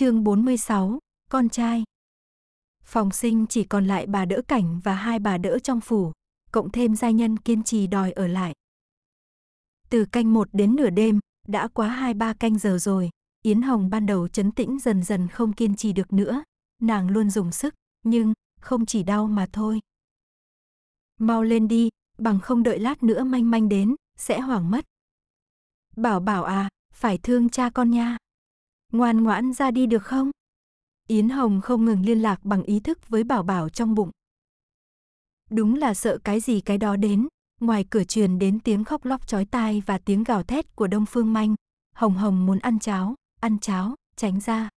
Chương 46, con trai. Phòng sinh chỉ còn lại bà đỡ cảnh và hai bà đỡ trong phủ, cộng thêm gia nhân kiên trì đòi ở lại. Từ canh một đến nửa đêm, đã quá hai ba canh giờ rồi, Yến Hồng ban đầu chấn tĩnh dần dần không kiên trì được nữa, nàng luôn dùng sức, nhưng không chỉ đau mà thôi. Mau lên đi, bằng không đợi lát nữa manh manh đến, sẽ hoảng mất. Bảo bảo à, phải thương cha con nha ngoan ngoãn ra đi được không? Yến Hồng không ngừng liên lạc bằng ý thức với Bảo Bảo trong bụng. Đúng là sợ cái gì cái đó đến, ngoài cửa truyền đến tiếng khóc lóc chói tai và tiếng gào thét của Đông Phương Manh. Hồng Hồng muốn ăn cháo, ăn cháo, tránh ra.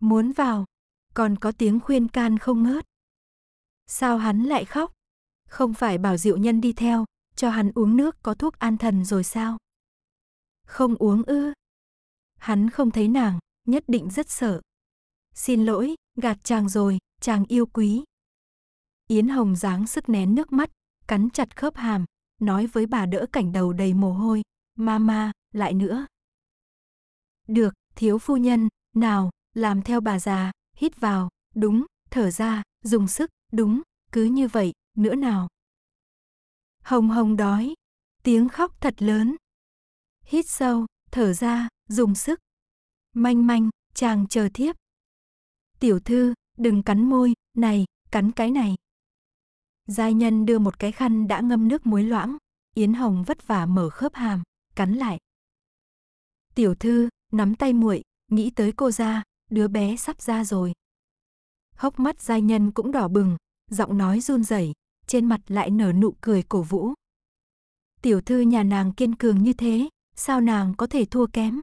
Muốn vào, còn có tiếng khuyên can không ngớt. Sao hắn lại khóc? Không phải bảo Diệu Nhân đi theo, cho hắn uống nước có thuốc an thần rồi sao? Không uống ư? Hắn không thấy nàng, nhất định rất sợ. Xin lỗi, gạt chàng rồi, chàng yêu quý. Yến Hồng dáng sức nén nước mắt, cắn chặt khớp hàm, nói với bà đỡ cảnh đầu đầy mồ hôi, "Mama, lại nữa." "Được, thiếu phu nhân, nào, làm theo bà già, hít vào, đúng, thở ra, dùng sức, đúng, cứ như vậy, nữa nào." Hồng Hồng đói, tiếng khóc thật lớn. Hít sâu, thở ra, dùng sức. Manh manh, chàng chờ thiếp. Tiểu thư, đừng cắn môi, này, cắn cái này. Giai nhân đưa một cái khăn đã ngâm nước muối loãng, Yến Hồng vất vả mở khớp hàm, cắn lại. Tiểu thư, nắm tay muội, nghĩ tới cô ra, đứa bé sắp ra rồi. Hốc mắt giai nhân cũng đỏ bừng, giọng nói run rẩy, trên mặt lại nở nụ cười cổ vũ. Tiểu thư nhà nàng kiên cường như thế, sao nàng có thể thua kém?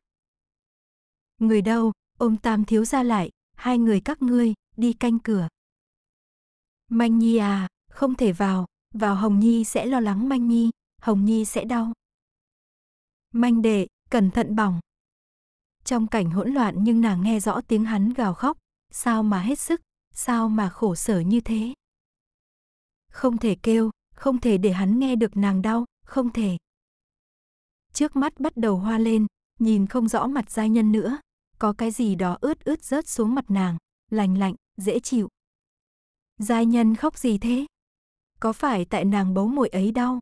Người đâu, ôm tam thiếu ra lại, hai người các ngươi, đi canh cửa. Manh Nhi à, không thể vào, vào Hồng Nhi sẽ lo lắng Manh Nhi, Hồng Nhi sẽ đau. Manh đệ, cẩn thận bỏng. Trong cảnh hỗn loạn nhưng nàng nghe rõ tiếng hắn gào khóc, sao mà hết sức, sao mà khổ sở như thế. Không thể kêu, không thể để hắn nghe được nàng đau, không thể. Trước mắt bắt đầu hoa lên, nhìn không rõ mặt giai nhân nữa, có cái gì đó ướt ướt rớt xuống mặt nàng, lành lạnh, dễ chịu. Giai nhân khóc gì thế? Có phải tại nàng bấu mồi ấy đau?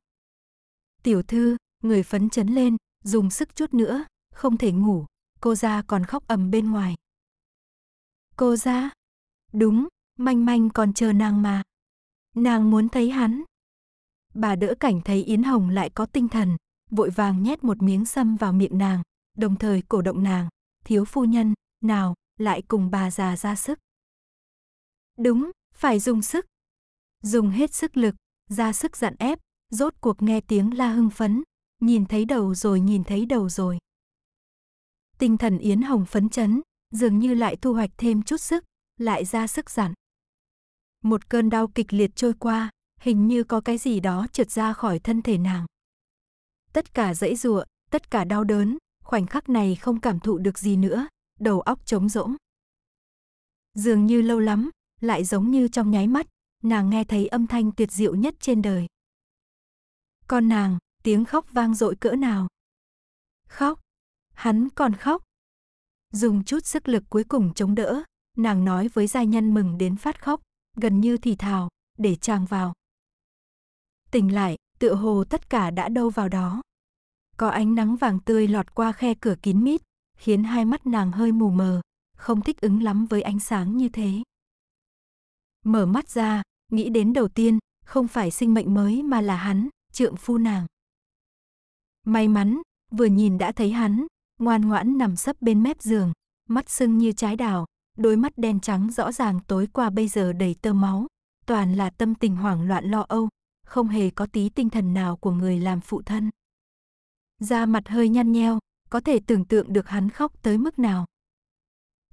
Tiểu thư, người phấn chấn lên, dùng sức chút nữa, không thể ngủ, cô ra còn khóc ầm bên ngoài. Cô ra? Đúng, manh manh còn chờ nàng mà. Nàng muốn thấy hắn. Bà đỡ cảnh thấy Yến Hồng lại có tinh thần, vội vàng nhét một miếng xâm vào miệng nàng, đồng thời cổ động nàng, thiếu phu nhân, nào, lại cùng bà già ra sức. Đúng, phải dùng sức. Dùng hết sức lực, ra sức dặn ép, rốt cuộc nghe tiếng la hưng phấn, nhìn thấy đầu rồi nhìn thấy đầu rồi. Tinh thần Yến Hồng phấn chấn, dường như lại thu hoạch thêm chút sức, lại ra sức dặn. Một cơn đau kịch liệt trôi qua, hình như có cái gì đó trượt ra khỏi thân thể nàng. Tất cả dãy dụa, tất cả đau đớn, khoảnh khắc này không cảm thụ được gì nữa, đầu óc trống rỗng. Dường như lâu lắm, lại giống như trong nháy mắt, nàng nghe thấy âm thanh tuyệt diệu nhất trên đời. Con nàng, tiếng khóc vang dội cỡ nào. Khóc, hắn còn khóc. Dùng chút sức lực cuối cùng chống đỡ, nàng nói với gia nhân mừng đến phát khóc, gần như thì thào, để chàng vào. Tỉnh lại, tựa hồ tất cả đã đâu vào đó. Có ánh nắng vàng tươi lọt qua khe cửa kín mít, khiến hai mắt nàng hơi mù mờ, không thích ứng lắm với ánh sáng như thế. Mở mắt ra, nghĩ đến đầu tiên, không phải sinh mệnh mới mà là hắn, trượng phu nàng. May mắn, vừa nhìn đã thấy hắn, ngoan ngoãn nằm sấp bên mép giường, mắt sưng như trái đào, đôi mắt đen trắng rõ ràng tối qua bây giờ đầy tơ máu, toàn là tâm tình hoảng loạn lo âu, không hề có tí tinh thần nào của người làm phụ thân da mặt hơi nhăn nheo, có thể tưởng tượng được hắn khóc tới mức nào.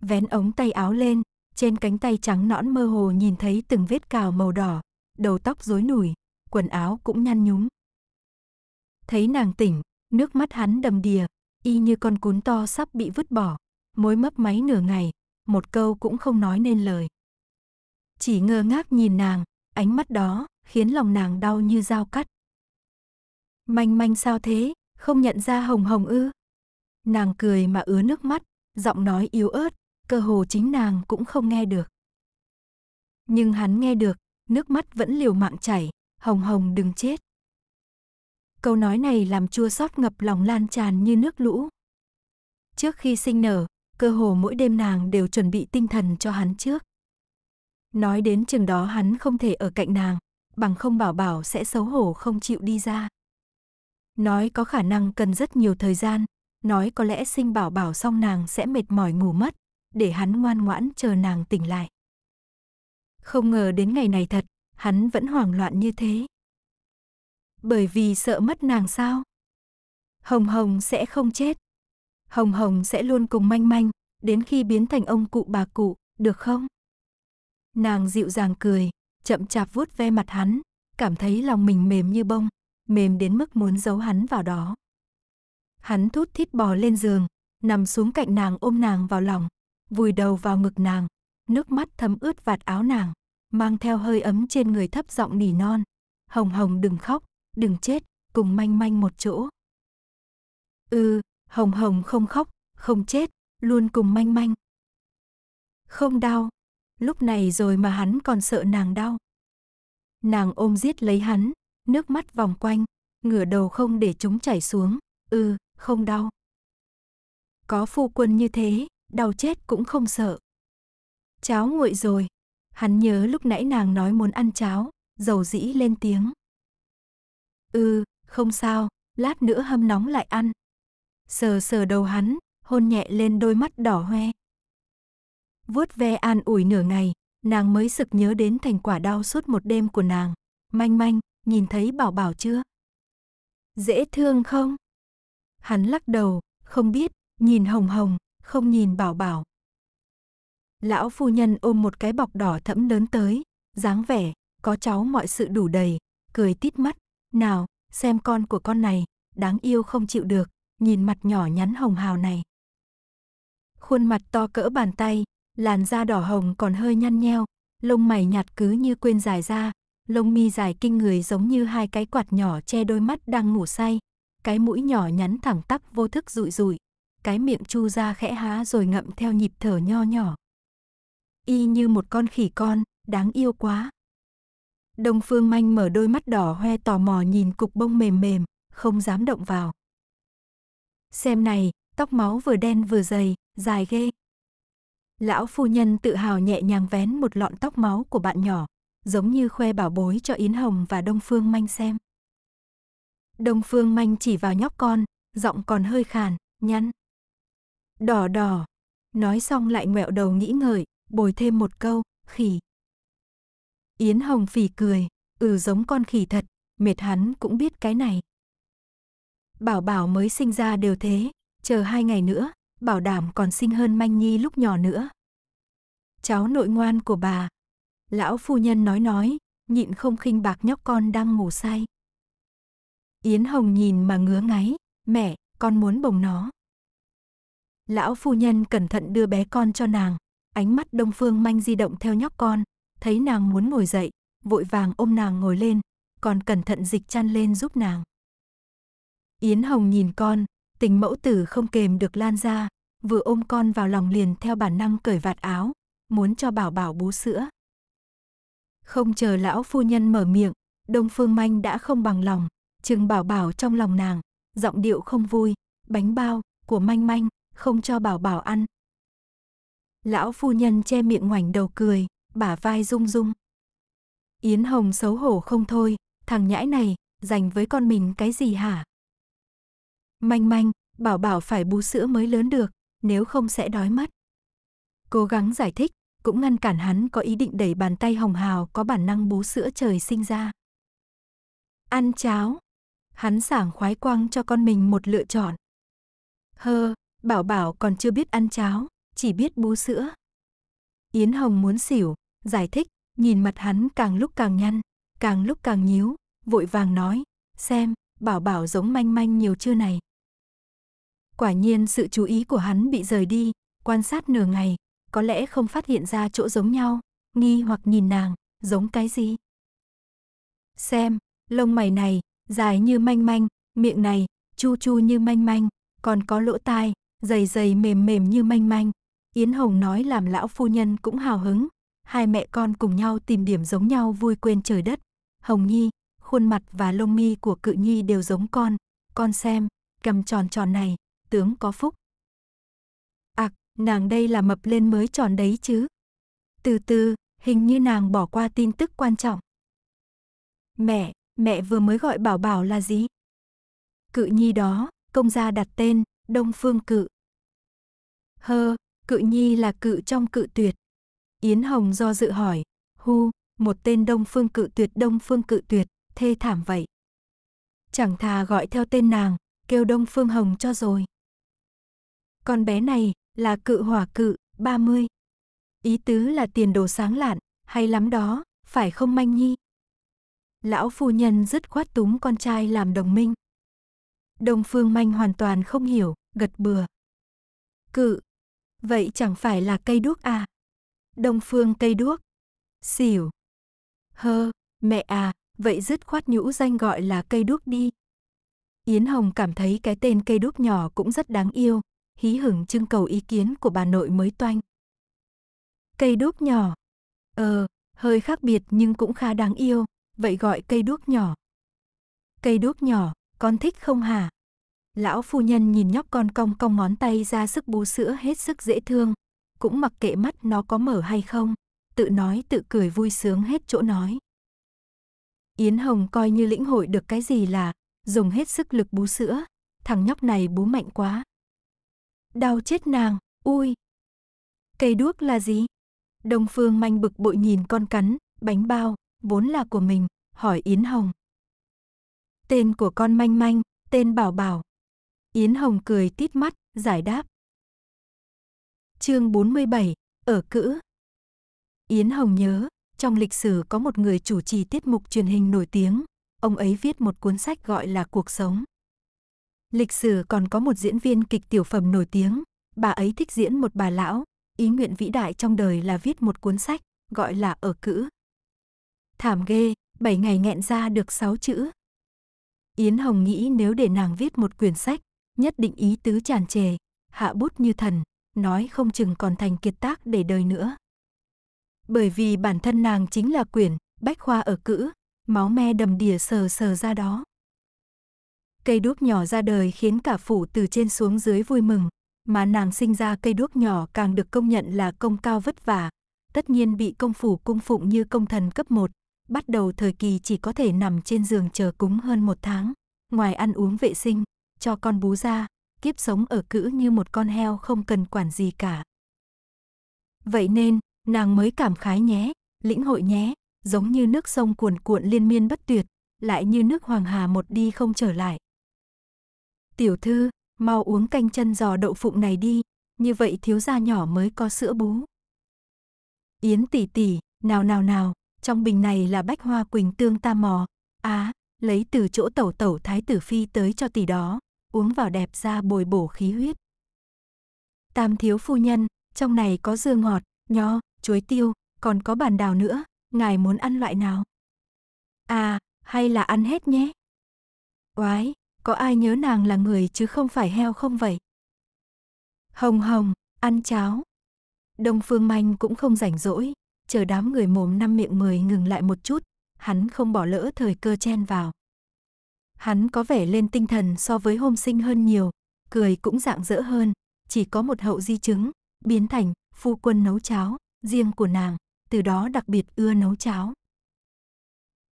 Vén ống tay áo lên, trên cánh tay trắng nõn mơ hồ nhìn thấy từng vết cào màu đỏ, đầu tóc rối nùi, quần áo cũng nhăn nhúm. Thấy nàng tỉnh, nước mắt hắn đầm đìa, y như con cún to sắp bị vứt bỏ, mối mấp máy nửa ngày, một câu cũng không nói nên lời. Chỉ ngơ ngác nhìn nàng, ánh mắt đó khiến lòng nàng đau như dao cắt. Manh manh sao thế, không nhận ra Hồng Hồng ư? Nàng cười mà ứa nước mắt, giọng nói yếu ớt, cơ hồ chính nàng cũng không nghe được. Nhưng hắn nghe được, nước mắt vẫn liều mạng chảy, Hồng Hồng đừng chết. Câu nói này làm chua xót ngập lòng lan tràn như nước lũ. Trước khi sinh nở, cơ hồ mỗi đêm nàng đều chuẩn bị tinh thần cho hắn trước. Nói đến chừng đó hắn không thể ở cạnh nàng, bằng không bảo bảo sẽ xấu hổ không chịu đi ra. Nói có khả năng cần rất nhiều thời gian, nói có lẽ sinh bảo bảo xong nàng sẽ mệt mỏi ngủ mất, để hắn ngoan ngoãn chờ nàng tỉnh lại. Không ngờ đến ngày này thật, hắn vẫn hoảng loạn như thế. Bởi vì sợ mất nàng sao? Hồng Hồng sẽ không chết. Hồng Hồng sẽ luôn cùng manh manh, đến khi biến thành ông cụ bà cụ, được không? Nàng dịu dàng cười, chậm chạp vuốt ve mặt hắn, cảm thấy lòng mình mềm như bông, mềm đến mức muốn giấu hắn vào đó. Hắn thút thít bò lên giường, nằm xuống cạnh nàng ôm nàng vào lòng, vùi đầu vào ngực nàng, nước mắt thấm ướt vạt áo nàng, mang theo hơi ấm trên người thấp giọng nỉ non. Hồng Hồng đừng khóc, đừng chết, cùng manh manh một chỗ. Ừ, Hồng Hồng không khóc, không chết, luôn cùng manh manh. Không đau, lúc này rồi mà hắn còn sợ nàng đau. Nàng ôm giết lấy hắn, nước mắt vòng quanh, ngửa đầu không để chúng chảy xuống, ừ, không đau. Có phu quân như thế, đau chết cũng không sợ. Cháo nguội rồi, hắn nhớ lúc nãy nàng nói muốn ăn cháo, dầu dĩ lên tiếng. Ừ, không sao, lát nữa hâm nóng lại ăn. Sờ sờ đầu hắn, hôn nhẹ lên đôi mắt đỏ hoe. Vuốt ve an ủi nửa ngày, nàng mới sực nhớ đến thành quả đau suốt một đêm của nàng. Manh manh, nhìn thấy bảo bảo chưa? Dễ thương không? Hắn lắc đầu, không biết, nhìn hồng hồng, không nhìn bảo bảo. Lão phu nhân ôm một cái bọc đỏ thẫm lớn tới, dáng vẻ, có cháu mọi sự đủ đầy, cười tít mắt, nào, xem con của con này, đáng yêu không chịu được, nhìn mặt nhỏ nhắn hồng hào này. Khuôn mặt to cỡ bàn tay, làn da đỏ hồng còn hơi nhăn nheo, lông mày nhạt cứ như quên dài ra, lông mi dài kinh người giống như hai cái quạt nhỏ che đôi mắt đang ngủ say, cái mũi nhỏ nhắn thẳng tắp vô thức rụi rụi, cái miệng chu ra khẽ há rồi ngậm theo nhịp thở nho nhỏ. Y như một con khỉ con, đáng yêu quá. Đông Phương Manh mở đôi mắt đỏ hoe tò mò nhìn cục bông mềm mềm, không dám động vào. Xem này, tóc máu vừa đen vừa dày, dài ghê. Lão phu nhân tự hào nhẹ nhàng vén một lọn tóc máu của bạn nhỏ, giống như khoe bảo bối cho Yến Hồng và Đông Phương Manh xem. Đông Phương Manh chỉ vào nhóc con, giọng còn hơi khàn, nhăn. Đỏ đỏ. Nói xong lại ngoẹo đầu nghĩ ngợi, bồi thêm một câu, khỉ. Yến Hồng phì cười, ừ giống con khỉ thật, mệt hắn cũng biết cái này. Bảo bảo mới sinh ra đều thế, chờ hai ngày nữa, bảo đảm còn sinh hơn manh nhi lúc nhỏ nữa. Cháu nội ngoan của bà, Lão phu nhân nói nói, nhịn không khinh bạc nhóc con đang ngủ say. Yến Hồng nhìn mà ngứa ngáy, mẹ, con muốn bồng nó. Lão phu nhân cẩn thận đưa bé con cho nàng, ánh mắt đông phương manh di động theo nhóc con, thấy nàng muốn ngồi dậy, vội vàng ôm nàng ngồi lên, còn cẩn thận dịch chăn lên giúp nàng. Yến Hồng nhìn con, tình mẫu tử không kềm được lan ra, vừa ôm con vào lòng liền theo bản năng cởi vạt áo, muốn cho bảo bảo bú sữa. Không chờ lão phu nhân mở miệng, Đông Phương Manh đã không bằng lòng, chừng bảo bảo trong lòng nàng, giọng điệu không vui, bánh bao, của Manh Manh, không cho bảo bảo ăn. Lão phu nhân che miệng ngoảnh đầu cười, bả vai rung rung. Yến Hồng xấu hổ không thôi, thằng nhãi này, dành với con mình cái gì hả? Manh manh, bảo bảo phải bú sữa mới lớn được, nếu không sẽ đói mất. Cố gắng giải thích, cũng ngăn cản hắn có ý định đẩy bàn tay hồng hào có bản năng bú sữa trời sinh ra. Ăn cháo. Hắn sảng khoái quăng cho con mình một lựa chọn. Hơ, bảo bảo còn chưa biết ăn cháo, chỉ biết bú sữa. Yến Hồng muốn xỉu, giải thích, nhìn mặt hắn càng lúc càng nhăn, càng lúc càng nhíu, vội vàng nói, xem, bảo bảo giống manh manh nhiều chưa này. Quả nhiên sự chú ý của hắn bị rời đi, quan sát nửa ngày, có lẽ không phát hiện ra chỗ giống nhau, nghi hoặc nhìn nàng, giống cái gì? Xem, lông mày này, dài như manh manh, miệng này, chu chu như manh manh, còn có lỗ tai, dày dày mềm mềm như manh manh. Yến Hồng nói làm lão phu nhân cũng hào hứng, hai mẹ con cùng nhau tìm điểm giống nhau vui quên trời đất. Hồng Nhi, khuôn mặt và lông mi của cự nhi đều giống con, con xem, cầm tròn tròn này, tướng có phúc nàng đây là mập lên mới tròn đấy chứ. Từ từ, hình như nàng bỏ qua tin tức quan trọng. Mẹ, mẹ vừa mới gọi bảo bảo là gì? Cự nhi đó, công gia đặt tên, Đông Phương Cự. Hơ, cự nhi là cự trong cự tuyệt. Yến Hồng do dự hỏi, hu, một tên Đông Phương Cự tuyệt Đông Phương Cự tuyệt, thê thảm vậy. Chẳng thà gọi theo tên nàng, kêu Đông Phương Hồng cho rồi. Con bé này, là cự hỏa cự, 30. Ý tứ là tiền đồ sáng lạn, hay lắm đó, phải không manh nhi? Lão phu nhân dứt khoát túm con trai làm đồng minh. Đông Phương Manh hoàn toàn không hiểu, gật bừa. Cự, vậy chẳng phải là cây đuốc à? Đông Phương cây đuốc. Xỉu. Hơ, mẹ à, vậy dứt khoát nhũ danh gọi là cây đuốc đi. Yến Hồng cảm thấy cái tên cây đuốc nhỏ cũng rất đáng yêu, hí hửng trưng cầu ý kiến của bà nội mới toanh. Cây đuốc nhỏ. Ờ, hơi khác biệt nhưng cũng khá đáng yêu, vậy gọi cây đuốc nhỏ. Cây đuốc nhỏ, con thích không hả? Lão phu nhân nhìn nhóc con cong cong ngón tay ra sức bú sữa hết sức dễ thương, cũng mặc kệ mắt nó có mở hay không, tự nói tự cười vui sướng hết chỗ nói. Yến Hồng coi như lĩnh hội được cái gì là dùng hết sức lực bú sữa, thằng nhóc này bú mạnh quá, Đau chết nàng, ui. Cây đuốc là gì? Đông Phương manh bực bội nhìn con cắn, bánh bao, vốn là của mình, hỏi Yến Hồng. Tên của con manh manh, tên bảo bảo. Yến Hồng cười tít mắt, giải đáp. Chương 47, ở cữ. Yến Hồng nhớ, trong lịch sử có một người chủ trì tiết mục truyền hình nổi tiếng, ông ấy viết một cuốn sách gọi là Cuộc sống, Lịch sử còn có một diễn viên kịch tiểu phẩm nổi tiếng, bà ấy thích diễn một bà lão, ý nguyện vĩ đại trong đời là viết một cuốn sách, gọi là Ở Cữ. Thảm ghê, 7 ngày nghẹn ra được 6 chữ. Yến Hồng nghĩ nếu để nàng viết một quyển sách, nhất định ý tứ tràn trề, hạ bút như thần, nói không chừng còn thành kiệt tác để đời nữa. Bởi vì bản thân nàng chính là quyển, bách khoa ở cữ, máu me đầm đìa sờ sờ ra đó. Cây đuốc nhỏ ra đời khiến cả phủ từ trên xuống dưới vui mừng, mà nàng sinh ra cây đuốc nhỏ càng được công nhận là công cao vất vả. Tất nhiên bị công phủ cung phụng như công thần cấp 1, bắt đầu thời kỳ chỉ có thể nằm trên giường chờ cúng hơn một tháng. Ngoài ăn uống vệ sinh, cho con bú ra, kiếp sống ở cữ như một con heo không cần quản gì cả. Vậy nên, nàng mới cảm khái nhé, lĩnh hội nhé, giống như nước sông cuồn cuộn liên miên bất tuyệt, lại như nước hoàng hà một đi không trở lại, Tiểu thư, mau uống canh chân giò đậu phụng này đi, như vậy thiếu gia nhỏ mới có sữa bú. Yến tỷ tỷ, nào nào nào, trong bình này là bách hoa quỳnh tương ta mò, á, lấy từ chỗ tẩu tẩu thái tử phi tới cho tỷ đó, uống vào đẹp da bồi bổ khí huyết. Tam thiếu phu nhân, trong này có dưa ngọt, nho, chuối tiêu, còn có bàn đào nữa, ngài muốn ăn loại nào? À, hay là ăn hết nhé. quái có ai nhớ nàng là người chứ không phải heo không vậy? Hồng hồng, ăn cháo. Đông Phương Manh cũng không rảnh rỗi, chờ đám người mồm năm miệng mười ngừng lại một chút, hắn không bỏ lỡ thời cơ chen vào. Hắn có vẻ lên tinh thần so với hôm sinh hơn nhiều, cười cũng dạng dỡ hơn, chỉ có một hậu di chứng, biến thành phu quân nấu cháo, riêng của nàng, từ đó đặc biệt ưa nấu cháo.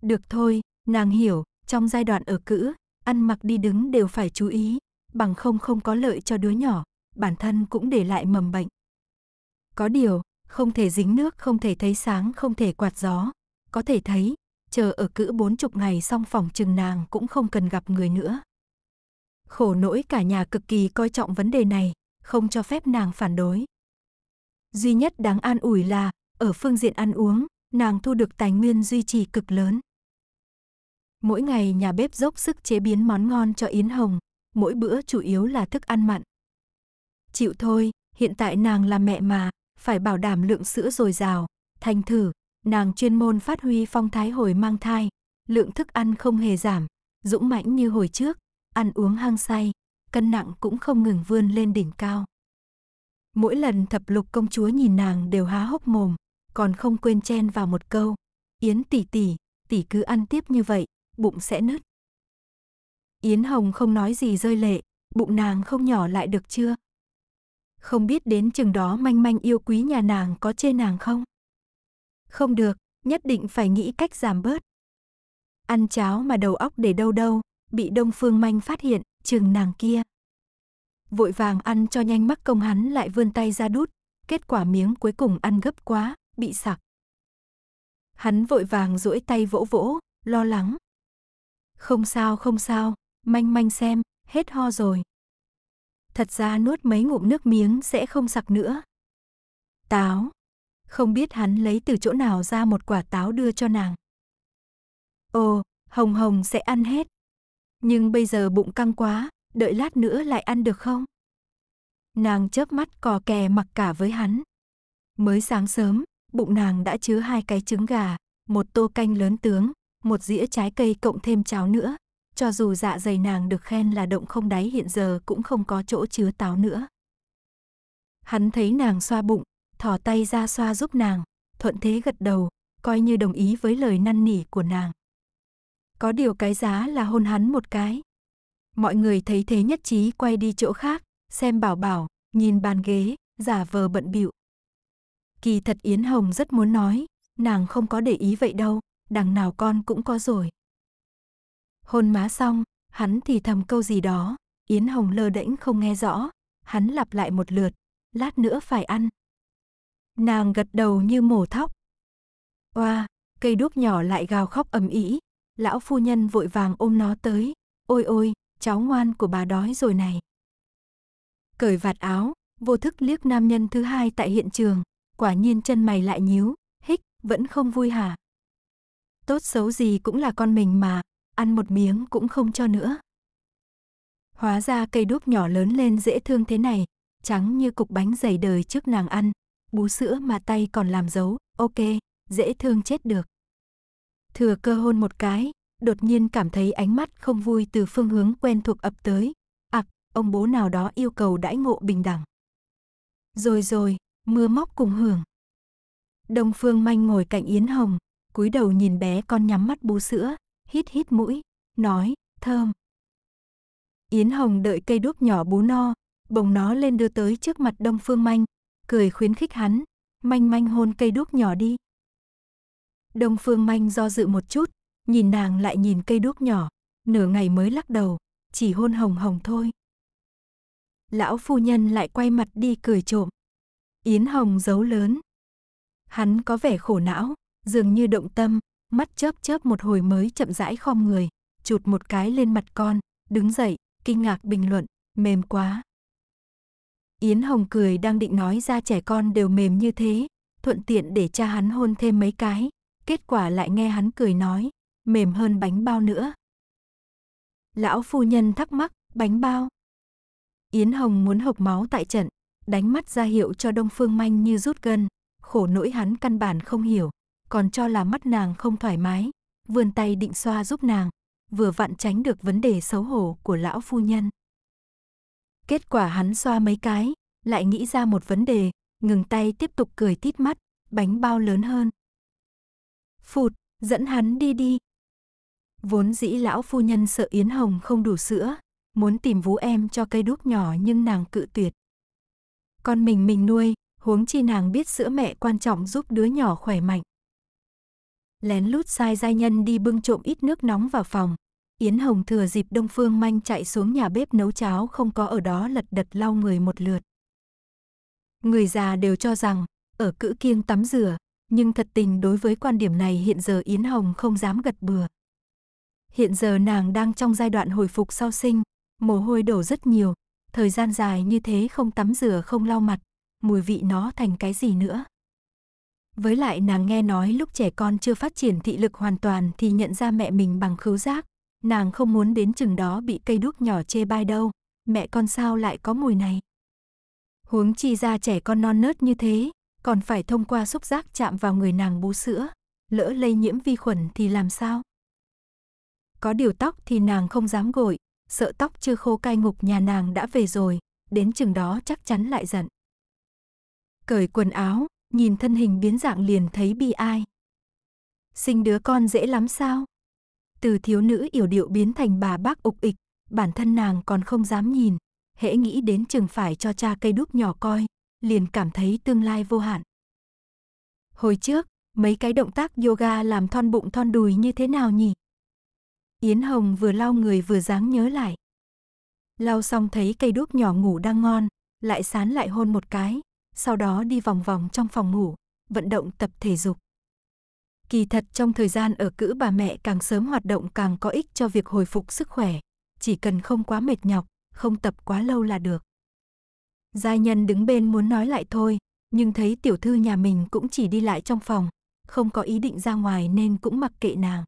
Được thôi, nàng hiểu, trong giai đoạn ở cữ, ăn mặc đi đứng đều phải chú ý, bằng không không có lợi cho đứa nhỏ, bản thân cũng để lại mầm bệnh. Có điều, không thể dính nước, không thể thấy sáng, không thể quạt gió, có thể thấy, chờ ở cữ bốn chục ngày xong phòng chừng nàng cũng không cần gặp người nữa. Khổ nỗi cả nhà cực kỳ coi trọng vấn đề này, không cho phép nàng phản đối. Duy nhất đáng an ủi là, ở phương diện ăn uống, nàng thu được tài nguyên duy trì cực lớn. Mỗi ngày nhà bếp dốc sức chế biến món ngon cho Yến Hồng, mỗi bữa chủ yếu là thức ăn mặn. Chịu thôi, hiện tại nàng là mẹ mà, phải bảo đảm lượng sữa dồi dào. Thành thử, nàng chuyên môn phát huy phong thái hồi mang thai, lượng thức ăn không hề giảm, dũng mãnh như hồi trước, ăn uống hăng say, cân nặng cũng không ngừng vươn lên đỉnh cao. Mỗi lần thập lục công chúa nhìn nàng đều há hốc mồm, còn không quên chen vào một câu. Yến tỷ tỷ, tỷ cứ ăn tiếp như vậy, bụng sẽ nứt. Yến Hồng không nói gì rơi lệ, bụng nàng không nhỏ lại được chưa? Không biết đến chừng đó manh manh yêu quý nhà nàng có chê nàng không? Không được, nhất định phải nghĩ cách giảm bớt. Ăn cháo mà đầu óc để đâu đâu, bị Đông Phương Manh phát hiện, chừng nàng kia. Vội vàng ăn cho nhanh mắc công hắn lại vươn tay ra đút, kết quả miếng cuối cùng ăn gấp quá, bị sặc. Hắn vội vàng duỗi tay vỗ vỗ, lo lắng, không sao không sao, manh manh xem, hết ho rồi. Thật ra nuốt mấy ngụm nước miếng sẽ không sặc nữa. Táo. Không biết hắn lấy từ chỗ nào ra một quả táo đưa cho nàng. Ồ, Hồng Hồng sẽ ăn hết. Nhưng bây giờ bụng căng quá, đợi lát nữa lại ăn được không? Nàng chớp mắt cò kè mặc cả với hắn. Mới sáng sớm, bụng nàng đã chứa hai cái trứng gà, một tô canh lớn tướng, một dĩa trái cây cộng thêm cháo nữa. Cho dù dạ dày nàng được khen là động không đáy hiện giờ cũng không có chỗ chứa táo nữa. Hắn thấy nàng xoa bụng, thò tay ra xoa giúp nàng, thuận thế gật đầu, coi như đồng ý với lời năn nỉ của nàng. Có điều cái giá là hôn hắn một cái. Mọi người thấy thế nhất trí quay đi chỗ khác, xem bảo bảo, nhìn bàn ghế, giả vờ bận bịu. Kỳ thật Yến Hồng rất muốn nói, nàng không có để ý vậy đâu, đằng nào con cũng có rồi. Hôn má xong, hắn thì thầm câu gì đó, Yến Hồng lơ đễnh không nghe rõ, hắn lặp lại một lượt, lát nữa phải ăn. Nàng gật đầu như mổ thóc. Oa, cây đuốc nhỏ lại gào khóc ầm ĩ, lão phu nhân vội vàng ôm nó tới, ôi ôi, cháu ngoan của bà đói rồi này. Cởi vạt áo, vô thức liếc nam nhân thứ hai tại hiện trường, quả nhiên chân mày lại nhíu, hích, vẫn không vui hả? tốt xấu gì cũng là con mình mà, ăn một miếng cũng không cho nữa. Hóa ra cây đúc nhỏ lớn lên dễ thương thế này, trắng như cục bánh dày đời trước nàng ăn, bú sữa mà tay còn làm dấu, ok, dễ thương chết được. Thừa cơ hôn một cái, đột nhiên cảm thấy ánh mắt không vui từ phương hướng quen thuộc ập tới. Ặc, ông bố nào đó yêu cầu đãi ngộ bình đẳng. Rồi rồi, mưa móc cùng hưởng. Đông Phương Manh ngồi cạnh Yến Hồng, cúi đầu nhìn bé con nhắm mắt bú sữa, hít hít mũi, nói, thơm. Yến Hồng đợi cây đúc nhỏ bú no, bồng nó lên đưa tới trước mặt Đông Phương Manh, cười khuyến khích hắn, manh manh hôn cây đúc nhỏ đi. Đông Phương Manh do dự một chút, nhìn nàng lại nhìn cây đúc nhỏ, nửa ngày mới lắc đầu, chỉ hôn hồng hồng thôi. Lão phu nhân lại quay mặt đi cười trộm. Yến Hồng giấu lớn. Hắn có vẻ khổ não, dường như động tâm, mắt chớp chớp một hồi mới chậm rãi khom người, chụt một cái lên mặt con, đứng dậy, kinh ngạc bình luận, mềm quá. Yến Hồng cười đang định nói ra trẻ con đều mềm như thế, thuận tiện để cha hắn hôn thêm mấy cái, kết quả lại nghe hắn cười nói, mềm hơn bánh bao nữa. Lão phu nhân thắc mắc, bánh bao? Yến Hồng muốn hộc máu tại trận, đánh mắt ra hiệu cho Đông Phương Manh như rút gân, khổ nỗi hắn căn bản không hiểu, còn cho là mắt nàng không thoải mái, vươn tay định xoa giúp nàng, vừa vặn tránh được vấn đề xấu hổ của lão phu nhân. Kết quả hắn xoa mấy cái, lại nghĩ ra một vấn đề, ngừng tay tiếp tục cười tít mắt, bánh bao lớn hơn. Phụt, dẫn hắn đi đi. Vốn dĩ lão phu nhân sợ Yến Hồng không đủ sữa, muốn tìm vú em cho cây đúc nhỏ nhưng nàng cự tuyệt. Con mình mình nuôi, huống chi nàng biết sữa mẹ quan trọng giúp đứa nhỏ khỏe mạnh lén lút sai giai nhân đi bưng trộm ít nước nóng vào phòng. Yến Hồng thừa dịp Đông Phương Manh chạy xuống nhà bếp nấu cháo không có ở đó lật đật lau người một lượt. Người già đều cho rằng, ở cữ kiêng tắm rửa, nhưng thật tình đối với quan điểm này hiện giờ Yến Hồng không dám gật bừa. Hiện giờ nàng đang trong giai đoạn hồi phục sau sinh, mồ hôi đổ rất nhiều, thời gian dài như thế không tắm rửa không lau mặt, mùi vị nó thành cái gì nữa. Với lại nàng nghe nói lúc trẻ con chưa phát triển thị lực hoàn toàn thì nhận ra mẹ mình bằng khứu giác. Nàng không muốn đến chừng đó bị cây đúc nhỏ chê bai đâu. Mẹ con sao lại có mùi này? Huống chi ra trẻ con non nớt như thế, còn phải thông qua xúc giác chạm vào người nàng bú sữa. Lỡ lây nhiễm vi khuẩn thì làm sao? Có điều tóc thì nàng không dám gội, sợ tóc chưa khô cai ngục nhà nàng đã về rồi, đến chừng đó chắc chắn lại giận. Cởi quần áo, nhìn thân hình biến dạng liền thấy bi ai. Sinh đứa con dễ lắm sao? Từ thiếu nữ yểu điệu biến thành bà bác ục ịch, bản thân nàng còn không dám nhìn, hễ nghĩ đến chừng phải cho cha cây đúc nhỏ coi, liền cảm thấy tương lai vô hạn. Hồi trước, mấy cái động tác yoga làm thon bụng thon đùi như thế nào nhỉ? Yến Hồng vừa lau người vừa dáng nhớ lại. Lau xong thấy cây đúc nhỏ ngủ đang ngon, lại sán lại hôn một cái, sau đó đi vòng vòng trong phòng ngủ, vận động tập thể dục. Kỳ thật trong thời gian ở cữ bà mẹ càng sớm hoạt động càng có ích cho việc hồi phục sức khỏe, chỉ cần không quá mệt nhọc, không tập quá lâu là được. Gia nhân đứng bên muốn nói lại thôi, nhưng thấy tiểu thư nhà mình cũng chỉ đi lại trong phòng, không có ý định ra ngoài nên cũng mặc kệ nàng.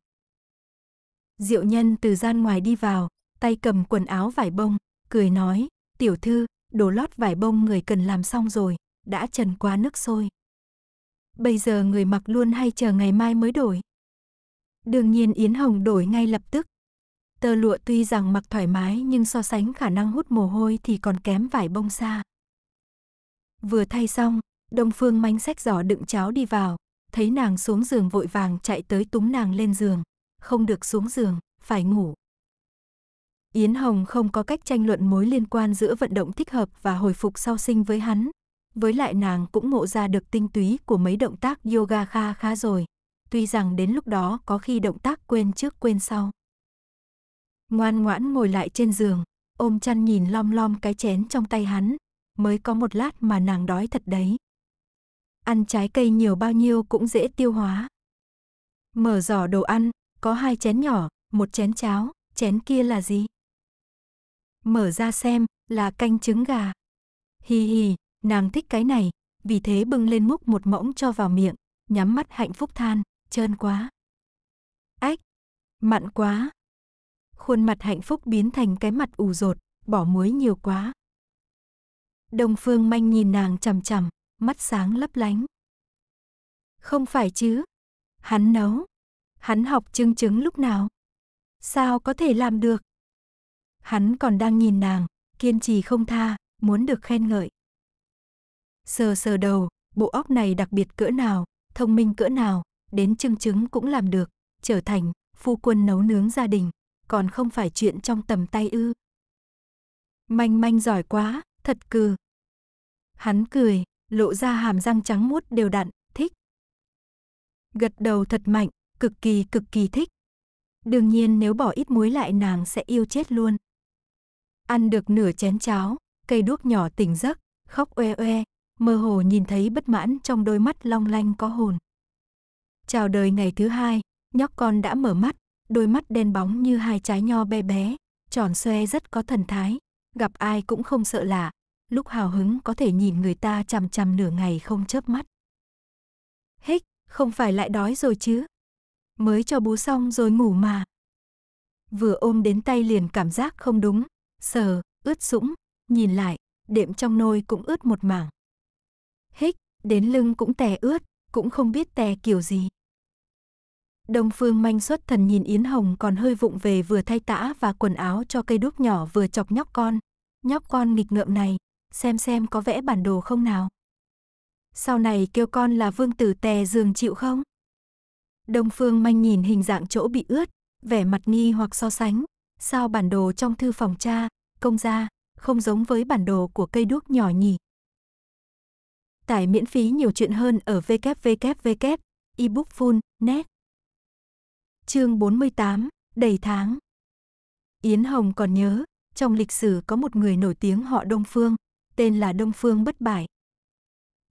Diệu nhân từ gian ngoài đi vào, tay cầm quần áo vải bông, cười nói, tiểu thư, đồ lót vải bông người cần làm xong rồi, đã trần quá nước sôi. Bây giờ người mặc luôn hay chờ ngày mai mới đổi? Đương nhiên Yến Hồng đổi ngay lập tức. Tơ lụa tuy rằng mặc thoải mái nhưng so sánh khả năng hút mồ hôi thì còn kém vải bông xa. Vừa thay xong, Đông Phương Manh sách giỏ đựng cháo đi vào, thấy nàng xuống giường vội vàng chạy tới túm nàng lên giường. Không được xuống giường, phải ngủ. Yến Hồng không có cách tranh luận mối liên quan giữa vận động thích hợp và hồi phục sau sinh với hắn, với lại nàng cũng ngộ ra được tinh túy của mấy động tác yoga kha khá rồi. Tuy rằng đến lúc đó có khi động tác quên trước quên sau. Ngoan ngoãn ngồi lại trên giường, ôm chăn nhìn lom lom cái chén trong tay hắn, mới có một lát mà nàng đói thật đấy. Ăn trái cây nhiều bao nhiêu cũng dễ tiêu hóa. Mở giỏ đồ ăn, có hai chén nhỏ, một chén cháo, chén kia là gì? Mở ra xem, là canh trứng gà. Hi hi, Nàng thích cái này, vì thế bưng lên múc một mỗng cho vào miệng, nhắm mắt hạnh phúc than, trơn quá. Ách, mặn quá. Khuôn mặt hạnh phúc biến thành cái mặt ủ rột, bỏ muối nhiều quá. Đông Phương manh nhìn nàng chằm chằm, mắt sáng lấp lánh. Không phải chứ? Hắn nấu. Hắn học chứng chứng lúc nào? Sao có thể làm được? Hắn còn đang nhìn nàng, kiên trì không tha, muốn được khen ngợi. Sờ sờ đầu, bộ óc này đặc biệt cỡ nào, thông minh cỡ nào, đến chưng chứng cũng làm được, trở thành phu quân nấu nướng gia đình, còn không phải chuyện trong tầm tay ư. Manh manh giỏi quá, thật cừ. Hắn cười, lộ ra hàm răng trắng muốt đều đặn, thích. Gật đầu thật mạnh, cực kỳ cực kỳ thích. Đương nhiên nếu bỏ ít muối lại nàng sẽ yêu chết luôn. Ăn được nửa chén cháo, cây đuốc nhỏ tỉnh giấc, khóc oe oe, mơ hồ nhìn thấy bất mãn trong đôi mắt long lanh có hồn. Chào đời ngày thứ hai, nhóc con đã mở mắt, đôi mắt đen bóng như hai trái nho bé bé, tròn xoe rất có thần thái, gặp ai cũng không sợ lạ, lúc hào hứng có thể nhìn người ta chằm chằm nửa ngày không chớp mắt. Hích, không phải lại đói rồi chứ? Mới cho bú xong rồi ngủ mà. Vừa ôm đến tay liền cảm giác không đúng, sờ, ướt sũng, nhìn lại, đệm trong nôi cũng ướt một mảng hích, đến lưng cũng tè ướt, cũng không biết tè kiểu gì. Đông Phương Manh xuất thần nhìn Yến Hồng còn hơi vụng về vừa thay tã và quần áo cho cây đúc nhỏ vừa chọc nhóc con. Nhóc con nghịch ngợm này, xem xem có vẽ bản đồ không nào. Sau này kêu con là vương tử tè giường chịu không? Đông Phương Manh nhìn hình dạng chỗ bị ướt, vẻ mặt nghi hoặc so sánh. Sao bản đồ trong thư phòng cha, công gia, không giống với bản đồ của cây đúc nhỏ nhỉ? Tải miễn phí nhiều chuyện hơn ở www ebookful.net. Chương 48, đầy tháng. Yến Hồng còn nhớ, trong lịch sử có một người nổi tiếng họ Đông Phương, tên là Đông Phương Bất Bại.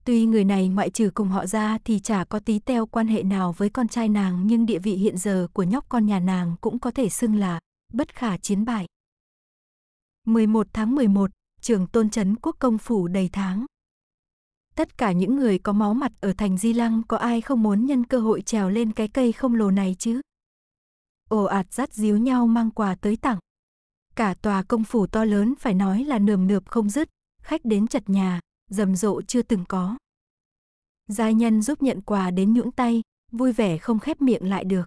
Tuy người này ngoại trừ cùng họ ra thì chả có tí teo quan hệ nào với con trai nàng nhưng địa vị hiện giờ của nhóc con nhà nàng cũng có thể xưng là bất khả chiến bại. 11 tháng 11, trường tôn trấn quốc công phủ đầy tháng tất cả những người có máu mặt ở thành Di Lăng có ai không muốn nhân cơ hội trèo lên cái cây không lồ này chứ? Ồ ạt dắt díu nhau mang quà tới tặng. Cả tòa công phủ to lớn phải nói là nườm nượp không dứt, khách đến chật nhà, rầm rộ chưa từng có. Giai nhân giúp nhận quà đến nhũn tay, vui vẻ không khép miệng lại được.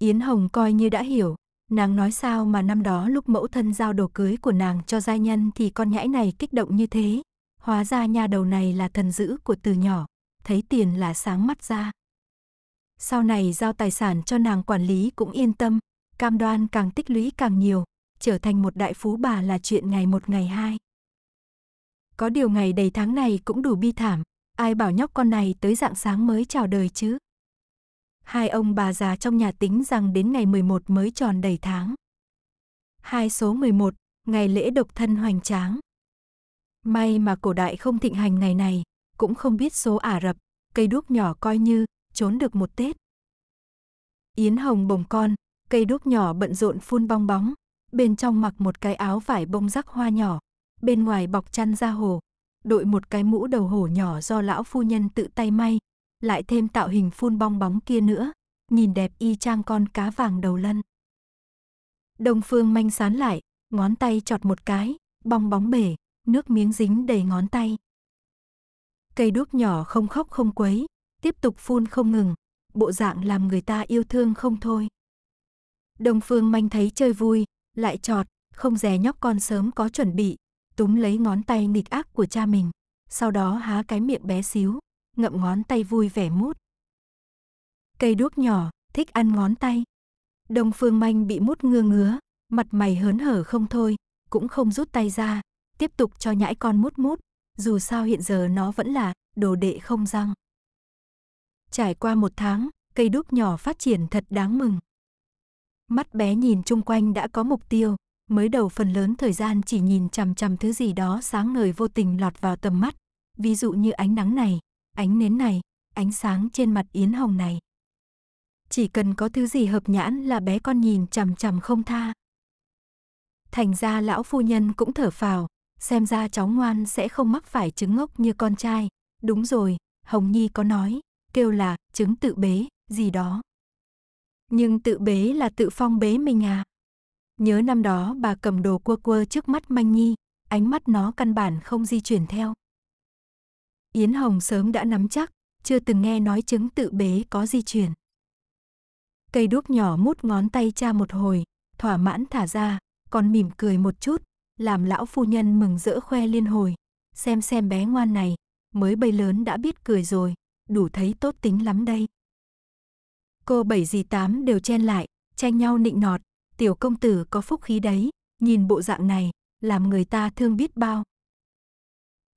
Yến Hồng coi như đã hiểu, nàng nói sao mà năm đó lúc mẫu thân giao đồ cưới của nàng cho giai nhân thì con nhãi này kích động như thế, Hóa ra nha đầu này là thần dữ của từ nhỏ, thấy tiền là sáng mắt ra. Sau này giao tài sản cho nàng quản lý cũng yên tâm, cam đoan càng tích lũy càng nhiều, trở thành một đại phú bà là chuyện ngày một ngày hai. Có điều ngày đầy tháng này cũng đủ bi thảm, ai bảo nhóc con này tới dạng sáng mới chào đời chứ. Hai ông bà già trong nhà tính rằng đến ngày 11 mới tròn đầy tháng. Hai số 11, ngày lễ độc thân hoành tráng. May mà cổ đại không thịnh hành ngày này, cũng không biết số Ả Rập, cây đuốc nhỏ coi như trốn được một Tết. Yến Hồng bồng con, cây đuốc nhỏ bận rộn phun bong bóng, bên trong mặc một cái áo vải bông rắc hoa nhỏ, bên ngoài bọc chăn da hồ, đội một cái mũ đầu hổ nhỏ do lão phu nhân tự tay may, lại thêm tạo hình phun bong bóng kia nữa, nhìn đẹp y chang con cá vàng đầu lân. Đông Phương manh sán lại, ngón tay chọt một cái, bong bóng bể, nước miếng dính đầy ngón tay. Cây đuốc nhỏ không khóc không quấy, tiếp tục phun không ngừng, bộ dạng làm người ta yêu thương không thôi. Đồng Phương manh thấy chơi vui, lại trọt, không dè nhóc con sớm có chuẩn bị, túm lấy ngón tay nghịch ác của cha mình, sau đó há cái miệng bé xíu, ngậm ngón tay vui vẻ mút. Cây đuốc nhỏ, thích ăn ngón tay. Đồng Phương manh bị mút ngưa ngứa, mặt mày hớn hở không thôi, cũng không rút tay ra, tiếp tục cho nhãi con mút mút, dù sao hiện giờ nó vẫn là đồ đệ không răng. Trải qua một tháng, cây đúc nhỏ phát triển thật đáng mừng. Mắt bé nhìn chung quanh đã có mục tiêu, mới đầu phần lớn thời gian chỉ nhìn chằm chằm thứ gì đó sáng ngời vô tình lọt vào tầm mắt, ví dụ như ánh nắng này, ánh nến này, ánh sáng trên mặt yến hồng này. Chỉ cần có thứ gì hợp nhãn là bé con nhìn chằm chằm không tha. Thành ra lão phu nhân cũng thở phào, xem ra cháu ngoan sẽ không mắc phải chứng ngốc như con trai. Đúng rồi, Hồng Nhi có nói, kêu là chứng tự bế, gì đó. Nhưng tự bế là tự phong bế mình à? Nhớ năm đó bà cầm đồ cua cua trước mắt Manh Nhi, ánh mắt nó căn bản không di chuyển theo. Yến Hồng sớm đã nắm chắc, chưa từng nghe nói chứng tự bế có di chuyển. Cây đuốc nhỏ mút ngón tay cha một hồi, thỏa mãn thả ra, còn mỉm cười một chút, làm lão phu nhân mừng rỡ khoe liên hồi. Xem xem bé ngoan này, mới bầy lớn đã biết cười rồi, đủ thấy tốt tính lắm đây. Cô bảy dì tám đều chen lại, tranh nhau nịnh nọt, tiểu công tử có phúc khí đấy, nhìn bộ dạng này, làm người ta thương biết bao.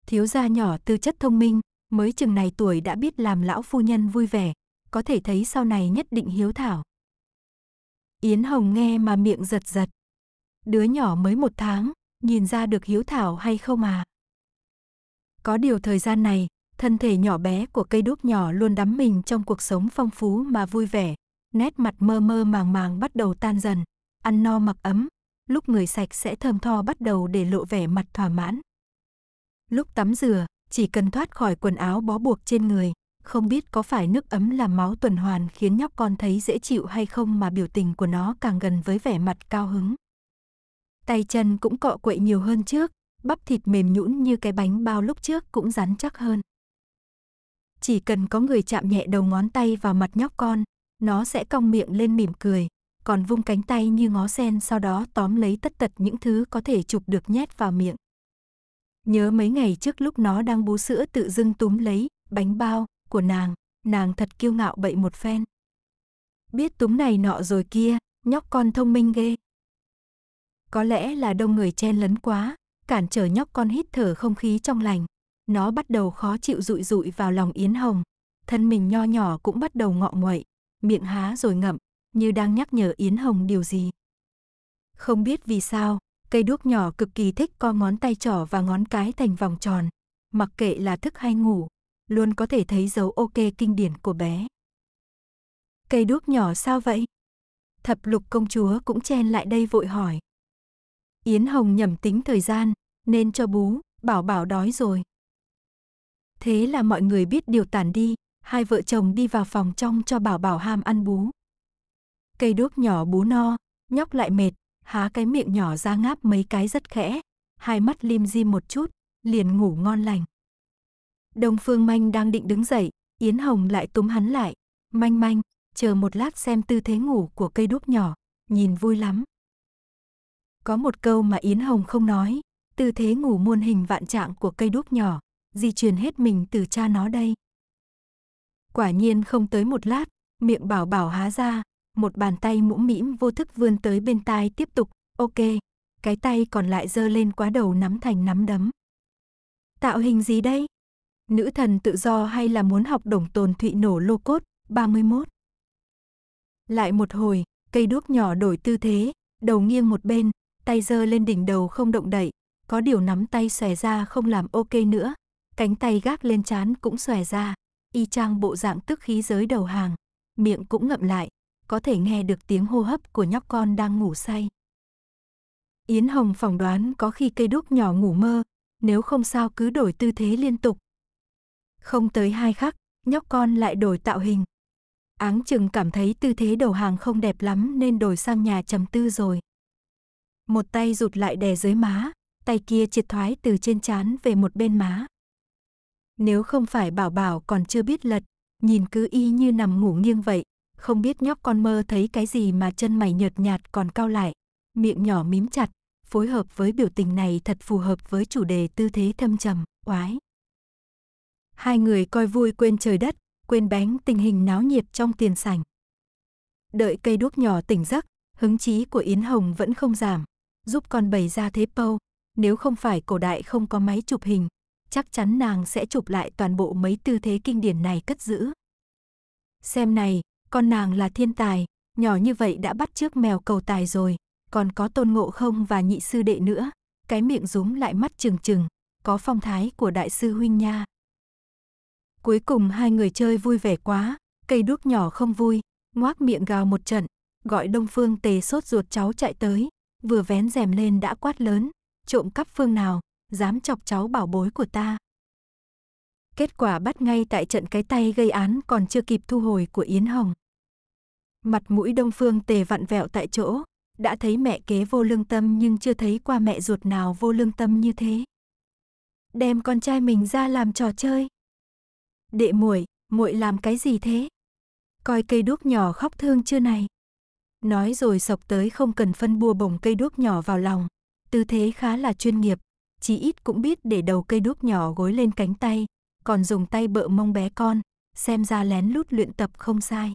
Thiếu gia nhỏ tư chất thông minh, mới chừng này tuổi đã biết làm lão phu nhân vui vẻ, có thể thấy sau này nhất định hiếu thảo. Yến Hồng nghe mà miệng giật giật. Đứa nhỏ mới một tháng, nhìn ra được hiếu thảo hay không à? Có điều thời gian này, thân thể nhỏ bé của cây đúc nhỏ luôn đắm mình trong cuộc sống phong phú mà vui vẻ, nét mặt mơ mơ màng màng bắt đầu tan dần, ăn no mặc ấm, lúc người sạch sẽ thơm tho bắt đầu để lộ vẻ mặt thỏa mãn. Lúc tắm rửa, chỉ cần thoát khỏi quần áo bó buộc trên người, không biết có phải nước ấm làm máu tuần hoàn khiến nhóc con thấy dễ chịu hay không mà biểu tình của nó càng gần với vẻ mặt cao hứng tay chân cũng cọ quậy nhiều hơn trước, bắp thịt mềm nhũn như cái bánh bao lúc trước cũng rắn chắc hơn. Chỉ cần có người chạm nhẹ đầu ngón tay vào mặt nhóc con, nó sẽ cong miệng lên mỉm cười, còn vung cánh tay như ngó sen sau đó tóm lấy tất tật những thứ có thể chụp được nhét vào miệng. Nhớ mấy ngày trước lúc nó đang bú sữa tự dưng túm lấy bánh bao của nàng, nàng thật kiêu ngạo bậy một phen. Biết túm này nọ rồi kia, nhóc con thông minh ghê. Có lẽ là đông người chen lấn quá, cản trở nhóc con hít thở không khí trong lành. Nó bắt đầu khó chịu rụi rụi vào lòng Yến Hồng. Thân mình nho nhỏ cũng bắt đầu ngọ nguậy, miệng há rồi ngậm, như đang nhắc nhở Yến Hồng điều gì. Không biết vì sao, cây đuốc nhỏ cực kỳ thích co ngón tay trỏ và ngón cái thành vòng tròn. Mặc kệ là thức hay ngủ, luôn có thể thấy dấu ok kinh điển của bé. Cây đuốc nhỏ sao vậy? Thập lục công chúa cũng chen lại đây vội hỏi. Yến Hồng nhầm tính thời gian, nên cho bú, bảo bảo đói rồi. Thế là mọi người biết điều tản đi, hai vợ chồng đi vào phòng trong cho bảo bảo ham ăn bú. Cây đốt nhỏ bú no, nhóc lại mệt, há cái miệng nhỏ ra ngáp mấy cái rất khẽ, hai mắt lim di một chút, liền ngủ ngon lành. Đông Phương Manh đang định đứng dậy, Yến Hồng lại túm hắn lại, "Manh manh, chờ một lát xem tư thế ngủ của cây đốt nhỏ, nhìn vui lắm." Có một câu mà Yến Hồng không nói, tư thế ngủ muôn hình vạn trạng của cây đúc nhỏ, di truyền hết mình từ cha nó đây. Quả nhiên không tới một lát, miệng bảo bảo há ra, một bàn tay mũm mĩm vô thức vươn tới bên tai tiếp tục, ok, cái tay còn lại giơ lên quá đầu nắm thành nắm đấm. Tạo hình gì đây? Nữ thần tự do hay là muốn học đồng tồn thụy nổ lô cốt, 31? Lại một hồi, cây đuốc nhỏ đổi tư thế, đầu nghiêng một bên, tay giơ lên đỉnh đầu không động đậy, có điều nắm tay xòe ra không làm ok nữa, cánh tay gác lên chán cũng xòe ra, y chang bộ dạng tức khí giới đầu hàng, miệng cũng ngậm lại, có thể nghe được tiếng hô hấp của nhóc con đang ngủ say. Yến Hồng phỏng đoán có khi cây đúc nhỏ ngủ mơ, nếu không sao cứ đổi tư thế liên tục. Không tới hai khắc, nhóc con lại đổi tạo hình. Áng chừng cảm thấy tư thế đầu hàng không đẹp lắm nên đổi sang nhà trầm tư rồi một tay rụt lại đè dưới má, tay kia triệt thoái từ trên trán về một bên má. Nếu không phải bảo bảo còn chưa biết lật, nhìn cứ y như nằm ngủ nghiêng vậy, không biết nhóc con mơ thấy cái gì mà chân mày nhợt nhạt còn cao lại, miệng nhỏ mím chặt, phối hợp với biểu tình này thật phù hợp với chủ đề tư thế thâm trầm, oái. Hai người coi vui quên trời đất, quên bén tình hình náo nhiệt trong tiền sảnh. Đợi cây đuốc nhỏ tỉnh giấc, hứng chí của Yến Hồng vẫn không giảm, giúp con bày ra thế pâu. Nếu không phải cổ đại không có máy chụp hình, chắc chắn nàng sẽ chụp lại toàn bộ mấy tư thế kinh điển này cất giữ. Xem này, con nàng là thiên tài, nhỏ như vậy đã bắt trước mèo cầu tài rồi, còn có tôn ngộ không và nhị sư đệ nữa, cái miệng rúm lại mắt trừng trừng, có phong thái của đại sư huynh nha. Cuối cùng hai người chơi vui vẻ quá, cây đuốc nhỏ không vui, ngoác miệng gào một trận, gọi Đông Phương Tề sốt ruột cháu chạy tới, vừa vén rèm lên đã quát lớn, trộm cắp phương nào, dám chọc cháu bảo bối của ta. Kết quả bắt ngay tại trận cái tay gây án còn chưa kịp thu hồi của Yến Hồng. Mặt mũi Đông Phương Tề vặn vẹo tại chỗ, đã thấy mẹ kế vô lương tâm nhưng chưa thấy qua mẹ ruột nào vô lương tâm như thế. Đem con trai mình ra làm trò chơi. Đệ muội, muội làm cái gì thế? Coi cây đúc nhỏ khóc thương chưa này. Nói rồi sọc tới không cần phân bua bồng cây đuốc nhỏ vào lòng. Tư thế khá là chuyên nghiệp, chí ít cũng biết để đầu cây đuốc nhỏ gối lên cánh tay, còn dùng tay bợ mông bé con, xem ra lén lút luyện tập không sai.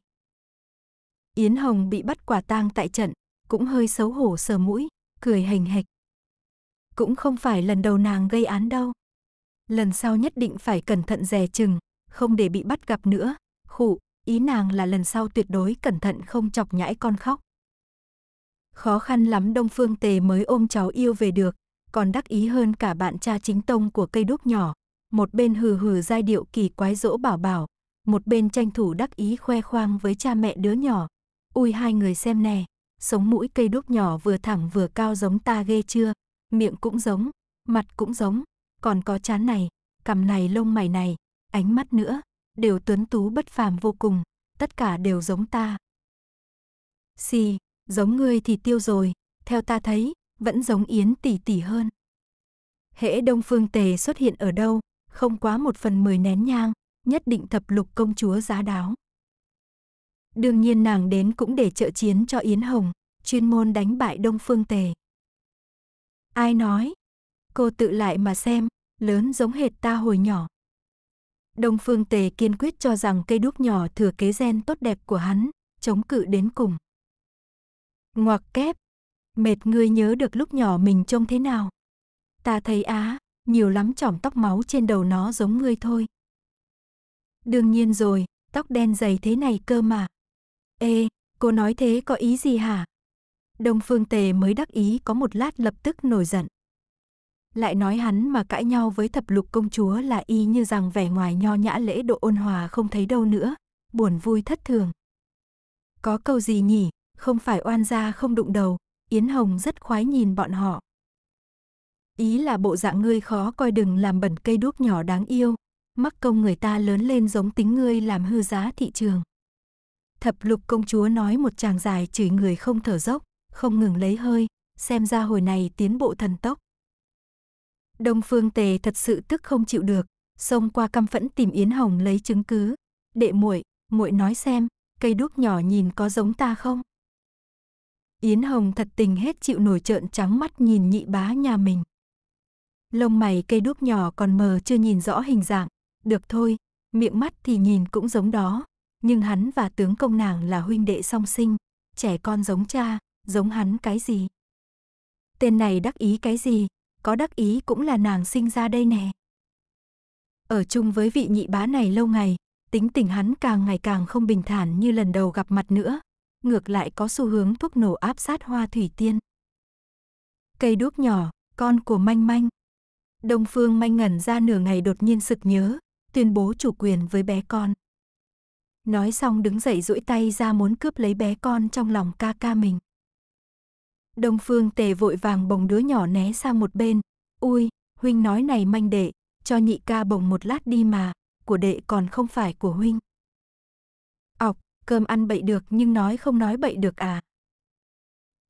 Yến Hồng bị bắt quả tang tại trận, cũng hơi xấu hổ sờ mũi, cười hình hạch. Cũng không phải lần đầu nàng gây án đâu. Lần sau nhất định phải cẩn thận dè chừng, không để bị bắt gặp nữa. Khụ, ý nàng là lần sau tuyệt đối cẩn thận không chọc nhãi con khóc. Khó khăn lắm Đông Phương Tề mới ôm cháu yêu về được, còn đắc ý hơn cả bạn cha chính tông của cây đúc nhỏ, một bên hừ hừ giai điệu kỳ quái dỗ bảo bảo, một bên tranh thủ đắc ý khoe khoang với cha mẹ đứa nhỏ. Ui hai người xem nè, sống mũi cây đúc nhỏ vừa thẳng vừa cao giống ta ghê chưa, miệng cũng giống, mặt cũng giống, còn có chán này, cằm này lông mày này, ánh mắt nữa, đều tuấn tú bất phàm vô cùng, tất cả đều giống ta. Xì, giống ngươi thì tiêu rồi, theo ta thấy, vẫn giống Yến tỷ tỷ hơn. Hễ Đông Phương Tề xuất hiện ở đâu, không quá một phần mười nén nhang, nhất định thập lục công chúa giá đáo. Đương nhiên nàng đến cũng để trợ chiến cho Yến Hồng, chuyên môn đánh bại Đông Phương Tề. Ai nói? Cô tự lại mà xem, lớn giống hệt ta hồi nhỏ. Đông Phương Tề kiên quyết cho rằng cây đúc nhỏ thừa kế gen tốt đẹp của hắn, chống cự đến cùng. Ngoặc kép, mệt ngươi nhớ được lúc nhỏ mình trông thế nào? Ta thấy á, nhiều lắm chỏm tóc máu trên đầu nó giống ngươi thôi. Đương nhiên rồi, tóc đen dày thế này cơ mà. Ê, cô nói thế có ý gì hả? Đông Phương Tề mới đắc ý có một lát lập tức nổi giận lại nói hắn mà cãi nhau với thập lục công chúa là y như rằng vẻ ngoài nho nhã lễ độ ôn hòa không thấy đâu nữa, buồn vui thất thường. Có câu gì nhỉ, không phải oan gia không đụng đầu, Yến Hồng rất khoái nhìn bọn họ. Ý là bộ dạng ngươi khó coi đừng làm bẩn cây đuốc nhỏ đáng yêu, mắc công người ta lớn lên giống tính ngươi làm hư giá thị trường. Thập lục công chúa nói một chàng dài chửi người không thở dốc, không ngừng lấy hơi, xem ra hồi này tiến bộ thần tốc. Đông Phương Tề thật sự tức không chịu được, xông qua căm phẫn tìm Yến Hồng lấy chứng cứ. "Đệ muội, muội nói xem, cây đuốc nhỏ nhìn có giống ta không?" Yến Hồng thật tình hết chịu nổi trợn trắng mắt nhìn nhị bá nhà mình. Lông mày cây đuốc nhỏ còn mờ chưa nhìn rõ hình dạng, được thôi, miệng mắt thì nhìn cũng giống đó, nhưng hắn và tướng công nàng là huynh đệ song sinh, trẻ con giống cha, giống hắn cái gì? Tên này đắc ý cái gì, có đắc ý cũng là nàng sinh ra đây nè. Ở chung với vị nhị bá này lâu ngày, tính tình hắn càng ngày càng không bình thản như lần đầu gặp mặt nữa, ngược lại có xu hướng thuốc nổ áp sát hoa thủy tiên. Cây đuốc nhỏ, con của manh manh. Đông Phương manh ngẩn ra nửa ngày đột nhiên sực nhớ, tuyên bố chủ quyền với bé con. Nói xong đứng dậy duỗi tay ra muốn cướp lấy bé con trong lòng ca ca mình. Đông Phương Tề vội vàng bồng đứa nhỏ né sang một bên. Ui, huynh nói này manh đệ, cho nhị ca bồng một lát đi mà, của đệ còn không phải của huynh. Ọc, cơm ăn bậy được nhưng nói không nói bậy được à.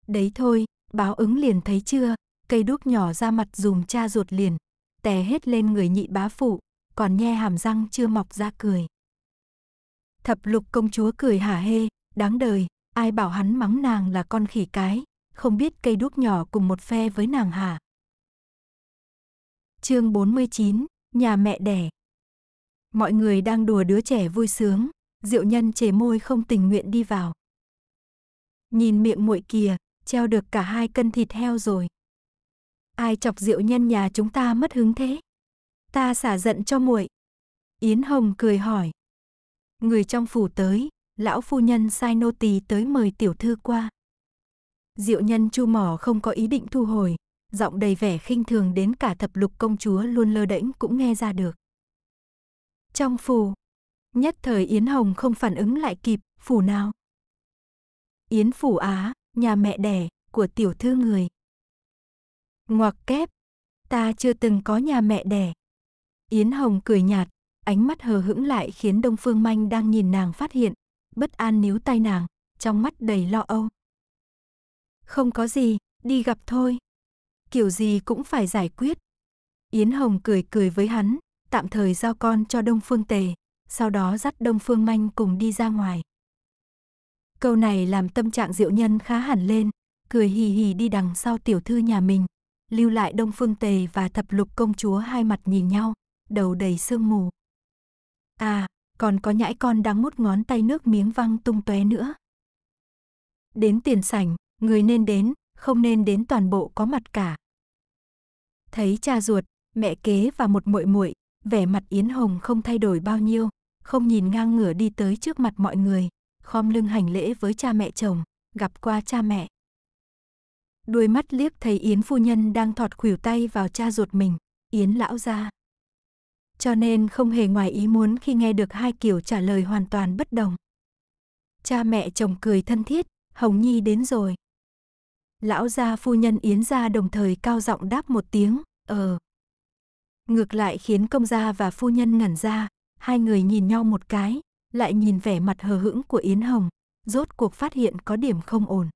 Đấy thôi, báo ứng liền thấy chưa, cây đúc nhỏ ra mặt dùm cha ruột liền, tè hết lên người nhị bá phụ, còn nhe hàm răng chưa mọc ra cười. Thập lục công chúa cười hả hê, đáng đời, ai bảo hắn mắng nàng là con khỉ cái, không biết cây đuốc nhỏ cùng một phe với nàng hả? Chương 49, nhà mẹ đẻ. Mọi người đang đùa đứa trẻ vui sướng, Diệu Nhân chề môi không tình nguyện đi vào. Nhìn miệng muội kìa, treo được cả hai cân thịt heo rồi. Ai chọc Diệu Nhân nhà chúng ta mất hứng thế? Ta xả giận cho muội. Yến Hồng cười hỏi. Người trong phủ tới, lão phu nhân sai nô tỳ tới mời tiểu thư qua. Diệu nhân Chu Mỏ không có ý định thu hồi, giọng đầy vẻ khinh thường đến cả thập lục công chúa luôn lơ đễnh cũng nghe ra được. Trong phù, nhất thời Yến Hồng không phản ứng lại kịp, phủ nào? Yến phủ Á, nhà mẹ đẻ của tiểu thư người. Ngoặc kép, ta chưa từng có nhà mẹ đẻ. Yến Hồng cười nhạt, ánh mắt hờ hững lại khiến Đông Phương Manh đang nhìn nàng phát hiện, bất an níu tay nàng, trong mắt đầy lo âu. Không có gì, đi gặp thôi. Kiểu gì cũng phải giải quyết. Yến Hồng cười cười với hắn, tạm thời giao con cho Đông Phương Tề, sau đó dắt Đông Phương Manh cùng đi ra ngoài. Câu này làm tâm trạng diệu nhân khá hẳn lên, cười hì hì đi đằng sau tiểu thư nhà mình, lưu lại Đông Phương Tề và thập lục công chúa hai mặt nhìn nhau, đầu đầy sương mù. À, còn có nhãi con đang mút ngón tay nước miếng văng tung tóe nữa. Đến tiền sảnh, người nên đến, không nên đến toàn bộ có mặt cả. Thấy cha ruột, mẹ kế và một muội muội, vẻ mặt Yến Hồng không thay đổi bao nhiêu, không nhìn ngang ngửa đi tới trước mặt mọi người, khom lưng hành lễ với cha mẹ chồng, gặp qua cha mẹ. Đuôi mắt liếc thấy Yến phu nhân đang thọt khuỷu tay vào cha ruột mình, Yến lão ra. Cho nên không hề ngoài ý muốn khi nghe được hai kiểu trả lời hoàn toàn bất đồng. Cha mẹ chồng cười thân thiết, Hồng Nhi đến rồi. Lão gia phu nhân Yến gia đồng thời cao giọng đáp một tiếng, "Ờ." Ngược lại khiến công gia và phu nhân ngẩn ra, hai người nhìn nhau một cái, lại nhìn vẻ mặt hờ hững của Yến Hồng, rốt cuộc phát hiện có điểm không ổn.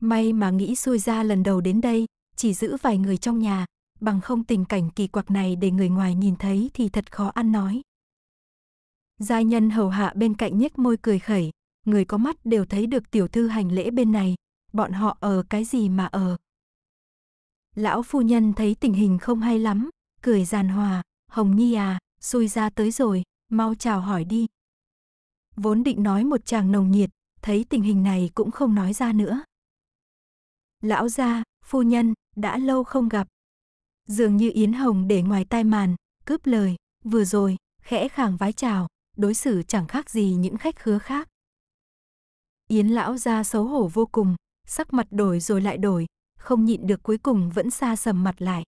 May mà nghĩ xui ra lần đầu đến đây, chỉ giữ vài người trong nhà, bằng không tình cảnh kỳ quặc này để người ngoài nhìn thấy thì thật khó ăn nói. Gia nhân hầu hạ bên cạnh nhếch môi cười khẩy, người có mắt đều thấy được tiểu thư hành lễ bên này, bọn họ ở cái gì mà ở. Lão phu nhân thấy tình hình không hay lắm, cười giàn hòa, Hồng Nhi à, xui ra tới rồi, mau chào hỏi đi. Vốn định nói một chàng nồng nhiệt, thấy tình hình này cũng không nói ra nữa. Lão gia, phu nhân, đã lâu không gặp. Dường như Yến Hồng để ngoài tai màn, cướp lời, vừa rồi, khẽ khàng vái chào, đối xử chẳng khác gì những khách khứa khác. Yến lão gia xấu hổ vô cùng, sắc mặt đổi rồi lại đổi, không nhịn được cuối cùng vẫn xa sầm mặt lại.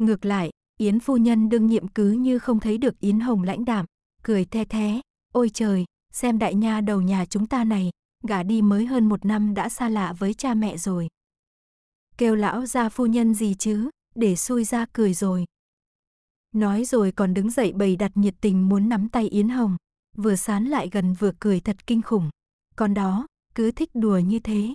Ngược lại, Yến phu nhân đương nhiệm cứ như không thấy được Yến Hồng lãnh đạm, cười the thế, ôi trời, xem đại nha đầu nhà chúng ta này, gả đi mới hơn một năm đã xa lạ với cha mẹ rồi. Kêu lão ra phu nhân gì chứ, để xui ra cười rồi. Nói rồi còn đứng dậy bày đặt nhiệt tình muốn nắm tay Yến Hồng, vừa sán lại gần vừa cười thật kinh khủng. Còn đó, cứ thích đùa như thế,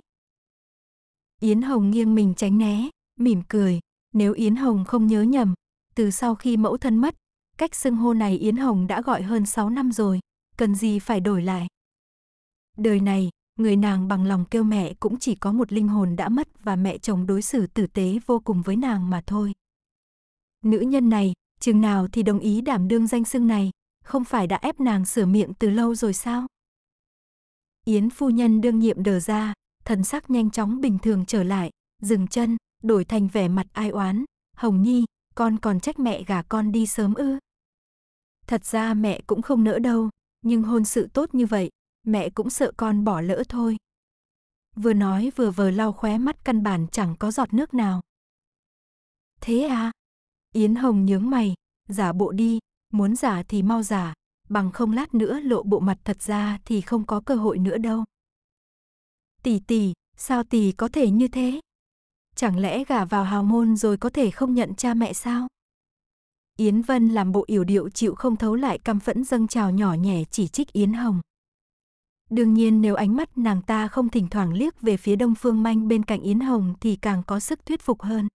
Yến Hồng nghiêng mình tránh né, mỉm cười. Nếu Yến Hồng không nhớ nhầm, từ sau khi mẫu thân mất, cách xưng hô này Yến Hồng đã gọi hơn 6 năm rồi, cần gì phải đổi lại. Đời này, người nàng bằng lòng kêu mẹ cũng chỉ có một linh hồn đã mất và mẹ chồng đối xử tử tế vô cùng với nàng mà thôi. Nữ nhân này, chừng nào thì đồng ý đảm đương danh xưng này, không phải đã ép nàng sửa miệng từ lâu rồi sao? Yến phu nhân đương nhiệm đờ ra, thần sắc nhanh chóng bình thường trở lại, dừng chân, đổi thành vẻ mặt ai oán. Hồng Nhi, con còn trách mẹ gả con đi sớm ư. Thật ra mẹ cũng không nỡ đâu, nhưng hôn sự tốt như vậy, mẹ cũng sợ con bỏ lỡ thôi. Vừa nói vừa vờ lau khóe mắt căn bản chẳng có giọt nước nào. Thế à? Yến Hồng nhướng mày, giả bộ đi, muốn giả thì mau giả, bằng không lát nữa lộ bộ mặt thật ra thì không có cơ hội nữa đâu. Tỷ tỷ, sao tỷ có thể như thế? Chẳng lẽ gả vào hào môn rồi có thể không nhận cha mẹ sao? Yến Vân làm bộ yểu điệu chịu không thấu lại căm phẫn dâng trào nhỏ nhẹ chỉ trích Yến Hồng. Đương nhiên nếu ánh mắt nàng ta không thỉnh thoảng liếc về phía Đông Phương Manh bên cạnh Yến Hồng thì càng có sức thuyết phục hơn.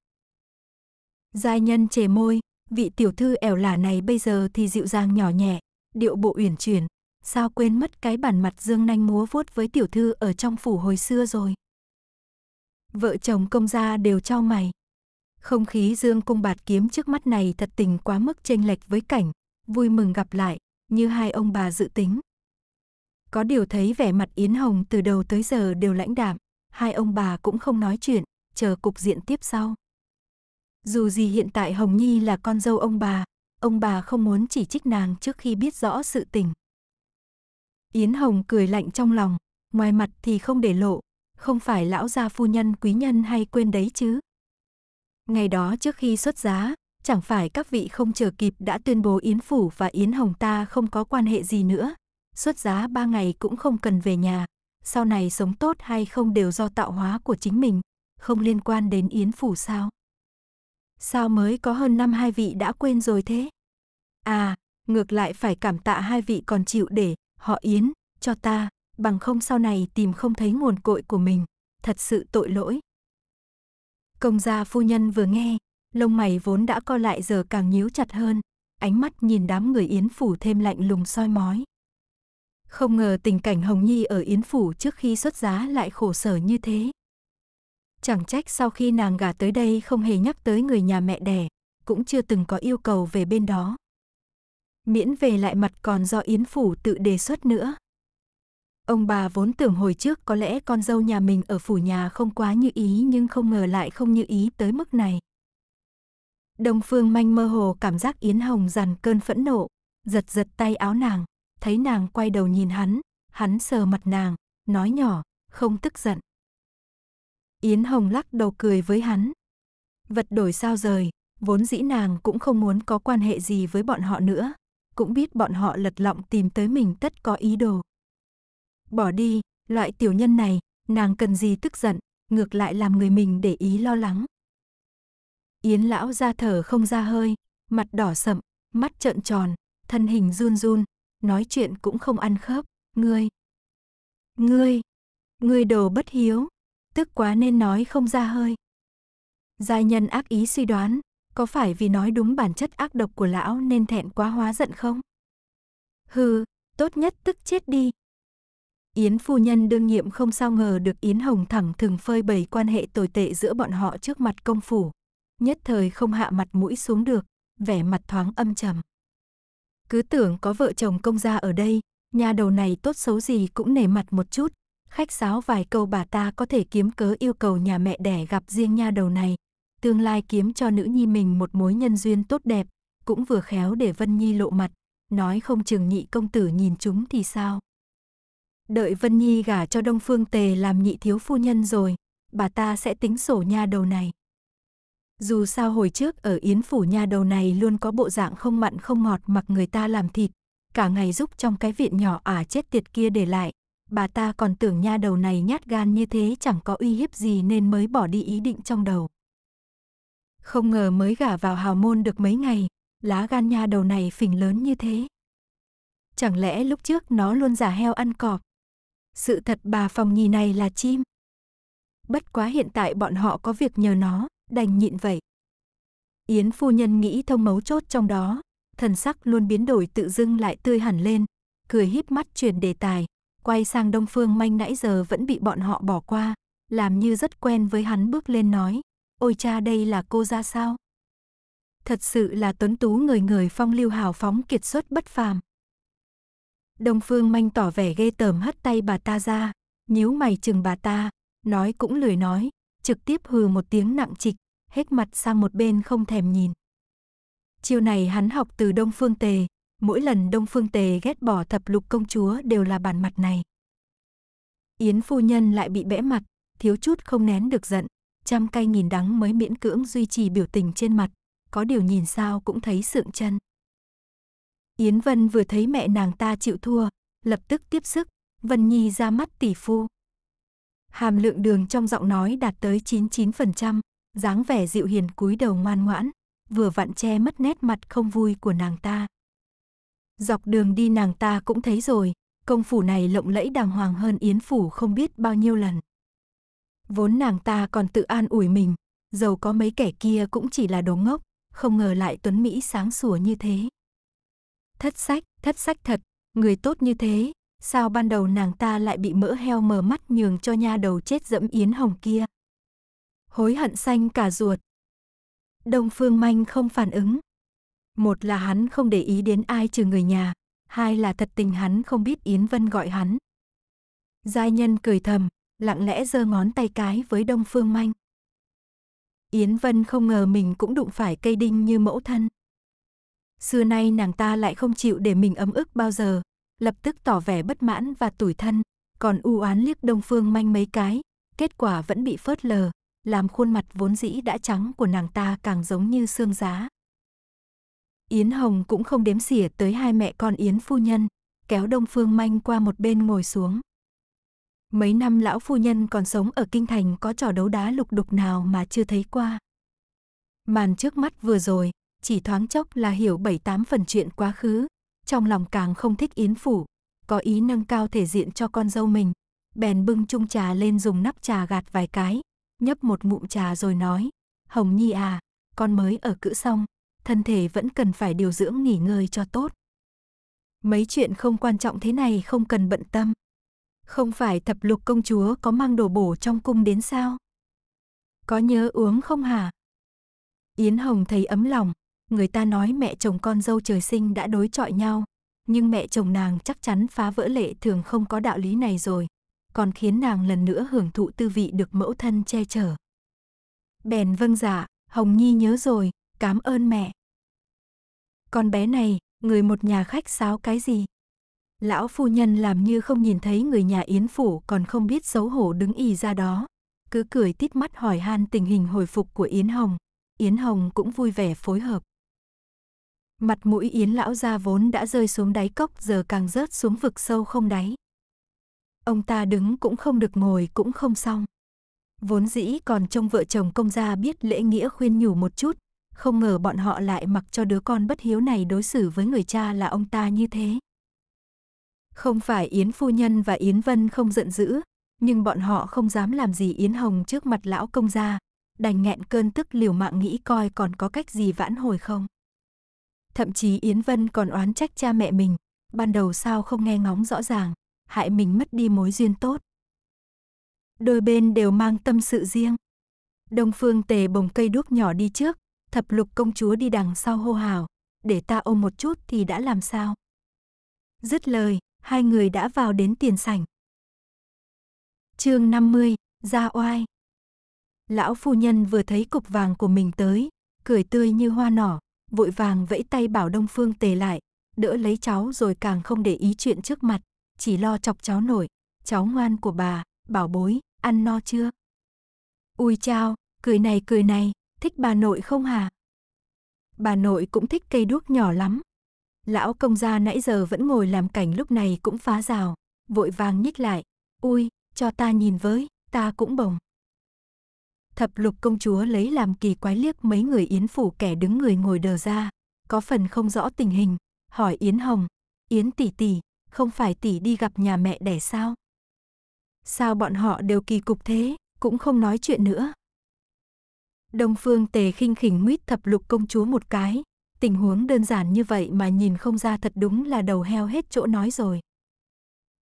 Giai nhân chề môi, vị tiểu thư ẻo lả này bây giờ thì dịu dàng nhỏ nhẹ, điệu bộ uyển chuyển, sao quên mất cái bản mặt dương nanh múa vuốt với tiểu thư ở trong phủ hồi xưa rồi. Vợ chồng công gia đều trao mày. Không khí dương cung bạt kiếm trước mắt này thật tình quá mức chênh lệch với cảnh, vui mừng gặp lại, như hai ông bà dự tính. Có điều thấy vẻ mặt Yến Hồng từ đầu tới giờ đều lãnh đạm, hai ông bà cũng không nói chuyện, chờ cục diện tiếp sau. Dù gì hiện tại Hồng Nhi là con dâu ông bà, ông bà không muốn chỉ trích nàng trước khi biết rõ sự tình. Yến Hồng cười lạnh trong lòng, ngoài mặt thì không để lộ, không phải lão gia phu nhân quý nhân hay quên đấy chứ. Ngày đó trước khi xuất giá, chẳng phải các vị không chờ kịp đã tuyên bố Yến Phủ và Yến Hồng ta không có quan hệ gì nữa. Xuất giá ba ngày cũng không cần về nhà, sau này sống tốt hay không đều do tạo hóa của chính mình, không liên quan đến Yến Phủ sao. Sao mới có hơn năm hai vị đã quên rồi thế? À, ngược lại phải cảm tạ hai vị còn chịu để họ Yến, cho ta, bằng không sau này tìm không thấy nguồn cội của mình, thật sự tội lỗi. Công gia phu nhân vừa nghe, lông mày vốn đã co lại giờ càng nhíu chặt hơn, ánh mắt nhìn đám người Yến phủ thêm lạnh lùng soi mói. Không ngờ tình cảnh Hồng Nhi ở Yến phủ trước khi xuất giá lại khổ sở như thế. Chẳng trách sau khi nàng gả tới đây không hề nhắc tới người nhà mẹ đẻ, cũng chưa từng có yêu cầu về bên đó miễn về lại mặt còn do Yến Phủ tự đề xuất nữa. Ông bà vốn tưởng hồi trước có lẽ con dâu nhà mình ở phủ nhà không quá như ý nhưng không ngờ lại không như ý tới mức này. Đông Phương manh mơ hồ cảm giác Yến Hồng dằn cơn phẫn nộ, giật giật tay áo nàng, thấy nàng quay đầu nhìn hắn, hắn sờ mặt nàng, nói nhỏ, không tức giận. Yến Hồng lắc đầu cười với hắn. Vật đổi sao rời, vốn dĩ nàng cũng không muốn có quan hệ gì với bọn họ nữa, cũng biết bọn họ lật lọng tìm tới mình tất có ý đồ. Bỏ đi, loại tiểu nhân này, nàng cần gì tức giận, ngược lại làm người mình để ý lo lắng. Yến lão ra thở không ra hơi, mặt đỏ sậm, mắt trợn tròn, thân hình run run, nói chuyện cũng không ăn khớp, ngươi. Ngươi, ngươi đồ bất hiếu, tức quá nên nói không ra hơi. Giai nhân ác ý suy đoán, có phải vì nói đúng bản chất ác độc của lão nên thẹn quá hóa giận không? Hừ, tốt nhất tức chết đi. Yến phu nhân đương nhiệm không sao ngờ được Yến Hồng thẳng thừng phơi bày quan hệ tồi tệ giữa bọn họ trước mặt công phủ. Nhất thời không hạ mặt mũi xuống được, vẻ mặt thoáng âm trầm. Cứ tưởng có vợ chồng công gia ở đây, nhà đầu này tốt xấu gì cũng nể mặt một chút. Khách sáo vài câu bà ta có thể kiếm cớ yêu cầu nhà mẹ đẻ gặp riêng nha đầu này, tương lai kiếm cho nữ nhi mình một mối nhân duyên tốt đẹp, cũng vừa khéo để Vân Nhi lộ mặt, nói không chừng nhị công tử nhìn chúng thì sao. Đợi Vân Nhi gả cho Đông Phương Tề làm nhị thiếu phu nhân rồi, bà ta sẽ tính sổ nha đầu này. Dù sao hồi trước ở Yến Phủ nha đầu này luôn có bộ dạng không mặn không ngọt mặc người ta làm thịt, cả ngày giúp trong cái viện nhỏ ả à chết tiệt kia để lại. Bà ta còn tưởng nha đầu này nhát gan như thế chẳng có uy hiếp gì nên mới bỏ đi ý định trong đầu. Không ngờ mới gả vào hào môn được mấy ngày, lá gan nha đầu này phình lớn như thế. Chẳng lẽ lúc trước nó luôn giả heo ăn cọp? Sự thật bà phòng nhì này là chim. Bất quá hiện tại bọn họ có việc nhờ nó, đành nhịn vậy. Yến phu nhân nghĩ thông mấu chốt trong đó, thần sắc luôn biến đổi tự dưng lại tươi hẳn lên, cười híp mắt chuyển đề tài, quay sang Đông Phương Manh nãy giờ vẫn bị bọn họ bỏ qua, làm như rất quen với hắn bước lên nói, ôi cha đây là cô ra sao? Thật sự là tuấn tú người người phong lưu hào phóng kiệt xuất bất phàm. Đông Phương manh tỏ vẻ ghê tởm hất tay bà ta ra, nhíu mày chừng bà ta, nói cũng lười nói, trực tiếp hừ một tiếng nặng trịch, hết mặt sang một bên không thèm nhìn. chiều này hắn học từ Đông Phương Tề, mỗi lần Đông Phương Tề ghét bỏ thập lục công chúa đều là bản mặt này. Yến phu nhân lại bị bẽ mặt, thiếu chút không nén được giận trăm cay nghìn đắng mới miễn cưỡng duy trì biểu tình trên mặt, có điều nhìn sao cũng thấy sượng chân. Yến Vân vừa thấy mẹ nàng ta chịu thua, lập tức tiếp sức, Vân Nhi ra mắt tỷ phu. Hàm lượng đường trong giọng nói đạt tới 99%, dáng vẻ dịu hiền cúi đầu ngoan ngoãn, vừa vặn che mất nét mặt không vui của nàng ta. Dọc đường đi nàng ta cũng thấy rồi, công phủ này lộng lẫy đàng hoàng hơn Yến phủ không biết bao nhiêu lần. Vốn nàng ta còn tự an ủi mình, dầu có mấy kẻ kia cũng chỉ là đồ ngốc, không ngờ lại Tuấn Mỹ sáng sủa như thế. Thất sách, thất sách thật, người tốt như thế, sao ban đầu nàng ta lại bị mỡ heo mờ mắt nhường cho nha đầu chết dẫm yến hồng kia. Hối hận xanh cả ruột. Đông Phương Manh không phản ứng. Một là hắn không để ý đến ai trừ người nhà, hai là thật tình hắn không biết Yến Vân gọi hắn. Giai nhân cười thầm, lặng lẽ giơ ngón tay cái với Đông Phương Manh. Yến Vân không ngờ mình cũng đụng phải cây đinh như mẫu thân. Xưa nay nàng ta lại không chịu để mình ấm ức bao giờ, lập tức tỏ vẻ bất mãn và tủi thân, còn u oán liếc Đông Phương Manh mấy cái, kết quả vẫn bị phớt lờ, làm khuôn mặt vốn dĩ đã trắng của nàng ta càng giống như xương giá. Yến Hồng cũng không đếm xỉa tới hai mẹ con Yến phu nhân, kéo Đông Phương Manh qua một bên ngồi xuống. Mấy năm lão phu nhân còn sống ở kinh thành có trò đấu đá lục đục nào mà chưa thấy qua. Màn trước mắt vừa rồi, chỉ thoáng chốc là hiểu bảy tám phần chuyện quá khứ, trong lòng càng không thích yến phủ, có ý nâng cao thể diện cho con dâu mình, bèn bưng chung trà lên dùng nắp trà gạt vài cái, nhấp một ngụm trà rồi nói, Hồng Nhi à, con mới ở cữ xong, thân thể vẫn cần phải điều dưỡng nghỉ ngơi cho tốt. Mấy chuyện không quan trọng thế này không cần bận tâm. Không phải thập lục công chúa có mang đồ bổ trong cung đến sao? Có nhớ uống không hả? Yến Hồng thấy ấm lòng, người ta nói mẹ chồng con dâu trời sinh đã đối chọi nhau, nhưng mẹ chồng nàng chắc chắn phá vỡ lệ thường không có đạo lý này rồi, còn khiến nàng lần nữa hưởng thụ tư vị được mẫu thân che chở. Bèn vâng dạ, Hồng Nhi nhớ rồi, cảm ơn mẹ. Con bé này, người một nhà khách sáo cái gì? Lão phu nhân làm như không nhìn thấy người nhà Yến Phủ còn không biết xấu hổ đứng y ra đó. Cứ cười tít mắt hỏi han tình hình hồi phục của Yến Hồng. Yến Hồng cũng vui vẻ phối hợp. Mặt mũi Yến lão gia vốn đã rơi xuống đáy cốc giờ càng rớt xuống vực sâu không đáy. Ông ta đứng cũng không được ngồi cũng không xong. Vốn dĩ còn trông vợ chồng công gia biết lễ nghĩa khuyên nhủ một chút, không ngờ bọn họ lại mặc cho đứa con bất hiếu này đối xử với người cha là ông ta như thế. Không phải Yến Phu Nhân và Yến Vân không giận dữ, nhưng bọn họ không dám làm gì Yến Hồng trước mặt lão công gia, đành nghẹn cơn tức liều mạng nghĩ coi còn có cách gì vãn hồi không. Thậm chí Yến Vân còn oán trách cha mẹ mình, ban đầu sao không nghe ngóng rõ ràng, hại mình mất đi mối duyên tốt. Đôi bên đều mang tâm sự riêng. Đông Phương Tề bồng cây đuốc nhỏ đi trước, Thập Lục công chúa đi đằng sau hô hào, để ta ôm một chút thì đã làm sao. Dứt lời, hai người đã vào đến tiền sảnh. chương 50, ra oai. Lão phu nhân vừa thấy cục vàng của mình tới, cười tươi như hoa nỏ, vội vàng vẫy tay bảo Đông Phương tề lại, đỡ lấy cháu rồi càng không để ý chuyện trước mặt, chỉ lo chọc cháu nổi. Cháu ngoan của bà, bảo bối, ăn no chưa? Ui chao, cười này cười này, thích bà nội không hả? Bà nội cũng thích cây đuốc nhỏ lắm, Lão công gia nãy giờ vẫn ngồi làm cảnh lúc này cũng phá rào, vội vàng nhích lại. Ui, cho ta nhìn với, ta cũng bồng. Thập lục công chúa lấy làm kỳ quái liếc mấy người yến phủ kẻ đứng người ngồi đờ ra, có phần không rõ tình hình, hỏi Yến Hồng, Yến tỷ tỷ, không phải tỷ đi gặp nhà mẹ đẻ sao? Sao bọn họ đều kỳ cục thế, cũng không nói chuyện nữa. Đông Phương Tề khinh khỉnh mít thập lục công chúa một cái, Tình huống đơn giản như vậy mà nhìn không ra thật đúng là đầu heo hết chỗ nói rồi.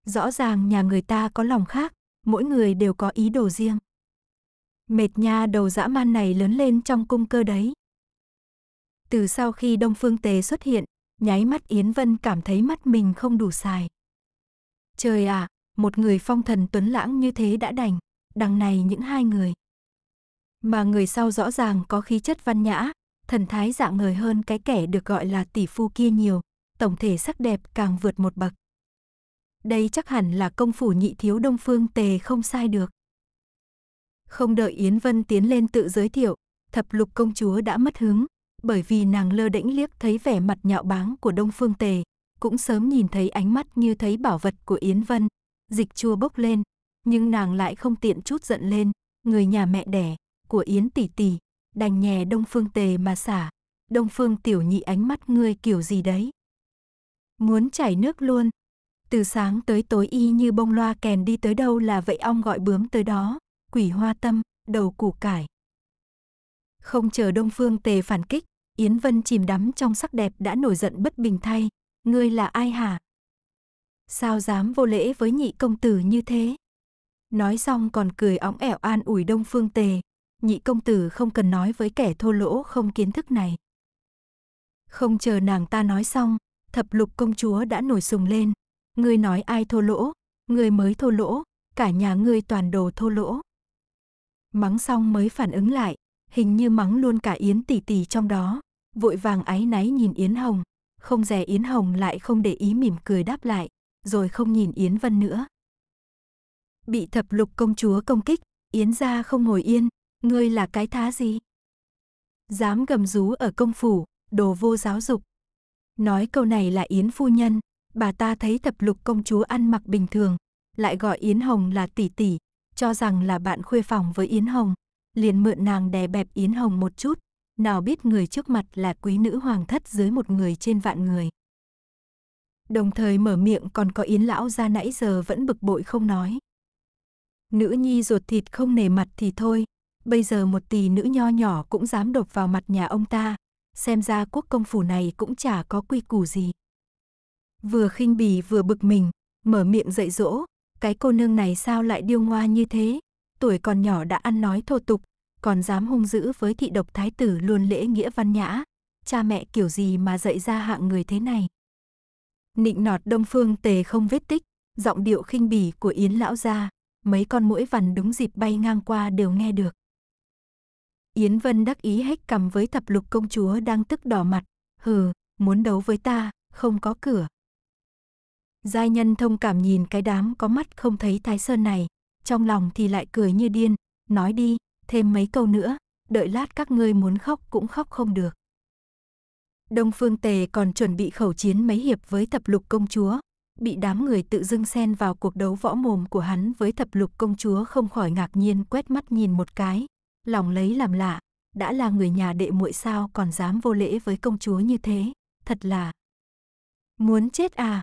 Rõ ràng nhà người ta có lòng khác, mỗi người đều có ý đồ riêng. Mệt nha đầu dã man này lớn lên trong cung cơ đấy. Từ sau khi Đông Phương Tề xuất hiện, nháy mắt Yến Vân cảm thấy mắt mình không đủ xài. Trời ạ, à, một người phong thần tuấn lãng như thế đã đành, đằng này những hai người. Mà người sau rõ ràng có khí chất văn nhã, thần thái dạng người hơn cái kẻ được gọi là tỷ phu kia nhiều, tổng thể sắc đẹp càng vượt một bậc. Đây chắc hẳn là công phủ nhị thiếu đông phương tề không sai được. Không đợi Yến Vân tiến lên tự giới thiệu, thập lục công chúa đã mất hứng, bởi vì nàng lơ đễnh liếc thấy vẻ mặt nhạo báng của đông phương tề, cũng sớm nhìn thấy ánh mắt như thấy bảo vật của Yến Vân, dịch chua bốc lên, nhưng nàng lại không tiện chút giận lên, người nhà mẹ đẻ của Yến tỷ tỷ đành nhè Đông Phương Tề mà xả. Đông Phương Tiểu Nhị ánh mắt ngươi kiểu gì đấy? Muốn chảy nước luôn. Từ sáng tới tối y như bông loa kèn đi tới đâu là vậy ong gọi bướm tới đó, quỷ hoa tâm, đầu củ cải. Không chờ Đông Phương Tề phản kích, Yến Vân chìm đắm trong sắc đẹp đã nổi giận bất bình thay, ngươi là ai hả? Sao dám vô lễ với nhị công tử như thế? Nói xong còn cười óng ẻo an ủi Đông Phương Tề, nhị công tử không cần nói với kẻ thô lỗ không kiến thức này. Không chờ nàng ta nói xong, thập lục công chúa đã nổi sùng lên. Ngươi nói ai thô lỗ, ngươi mới thô lỗ, cả nhà ngươi toàn đồ thô lỗ. Mắng xong mới phản ứng lại, hình như mắng luôn cả Yến tỷ tỷ trong đó, vội vàng áy náy nhìn Yến Hồng, không dè Yến Hồng lại không để ý mỉm cười đáp lại, rồi không nhìn Yến Vân nữa. Bị thập lục công chúa công kích, Yến gia không ngồi yên, Ngươi là cái thá gì? Dám gầm rú ở công phủ, đồ vô giáo dục. Nói câu này là Yến phu nhân, bà ta thấy thập lục công chúa ăn mặc bình thường, lại gọi Yến Hồng là tỷ tỷ, cho rằng là bạn khuê phòng với Yến Hồng, liền mượn nàng đè bẹp Yến Hồng một chút, nào biết người trước mặt là quý nữ hoàng thất dưới một người trên vạn người. Đồng thời mở miệng còn có Yến lão ra nãy giờ vẫn bực bội không nói. Nữ nhi ruột thịt không nề mặt thì thôi, Bây giờ một tỳ nữ nho nhỏ cũng dám đột vào mặt nhà ông ta, xem ra quốc công phủ này cũng chả có quy củ gì. Vừa khinh bỉ vừa bực mình, mở miệng dạy dỗ, cái cô nương này sao lại điêu ngoa như thế, tuổi còn nhỏ đã ăn nói thô tục, còn dám hung dữ với thị độc thái tử luôn lễ nghĩa văn nhã, cha mẹ kiểu gì mà dạy ra hạng người thế này. Nịnh nọt đông phương tề không vết tích, giọng điệu khinh bỉ của Yến lão gia, mấy con mũi vằn đúng dịp bay ngang qua đều nghe được. Yến Vân đắc ý hếch cầm với thập lục công chúa đang tức đỏ mặt, hừ, muốn đấu với ta, không có cửa. Giai nhân thông cảm nhìn cái đám có mắt không thấy thái sơn này, trong lòng thì lại cười như điên, nói đi, thêm mấy câu nữa, đợi lát các ngươi muốn khóc cũng khóc không được. Đông Phương Tề còn chuẩn bị khẩu chiến mấy hiệp với thập lục công chúa, bị đám người tự dưng xen vào cuộc đấu võ mồm của hắn với thập lục công chúa không khỏi ngạc nhiên quét mắt nhìn một cái, lòng lấy làm lạ, đã là người nhà đệ muội sao còn dám vô lễ với công chúa như thế, thật là muốn chết à.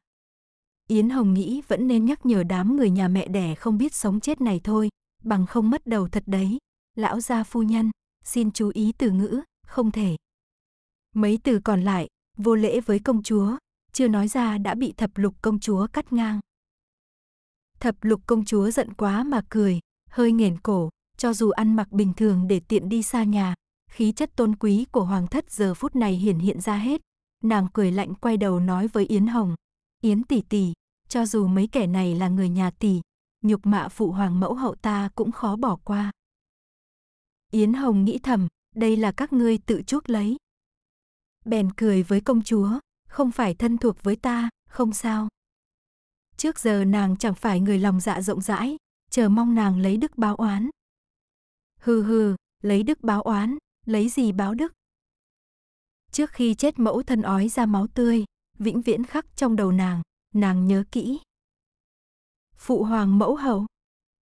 Yến Hồng nghĩ vẫn nên nhắc nhở đám người nhà mẹ đẻ không biết sống chết này thôi, bằng không mất đầu thật đấy. Lão gia phu nhân, xin chú ý từ ngữ, không thể. Mấy từ còn lại, vô lễ với công chúa, chưa nói ra đã bị thập lục công chúa cắt ngang. Thập lục công chúa giận quá mà cười, hơi nghển cổ, cho dù ăn mặc bình thường để tiện đi xa nhà, khí chất tôn quý của hoàng thất giờ phút này hiển hiện ra hết. Nàng cười lạnh quay đầu nói với Yến Hồng, "Yến tỷ tỷ, cho dù mấy kẻ này là người nhà tỷ, nhục mạ phụ hoàng mẫu hậu ta cũng khó bỏ qua." Yến Hồng nghĩ thầm, đây là các ngươi tự chuốc lấy. Bèn cười với công chúa, không phải thân thuộc với ta, không sao. Trước giờ nàng chẳng phải người lòng dạ rộng rãi, chờ mong nàng lấy đức báo oán. Hừ hừ, lấy đức báo oán, lấy gì báo đức? Trước khi chết mẫu thân ói ra máu tươi, vĩnh viễn khắc trong đầu nàng, nàng nhớ kỹ. Phụ hoàng mẫu hậu,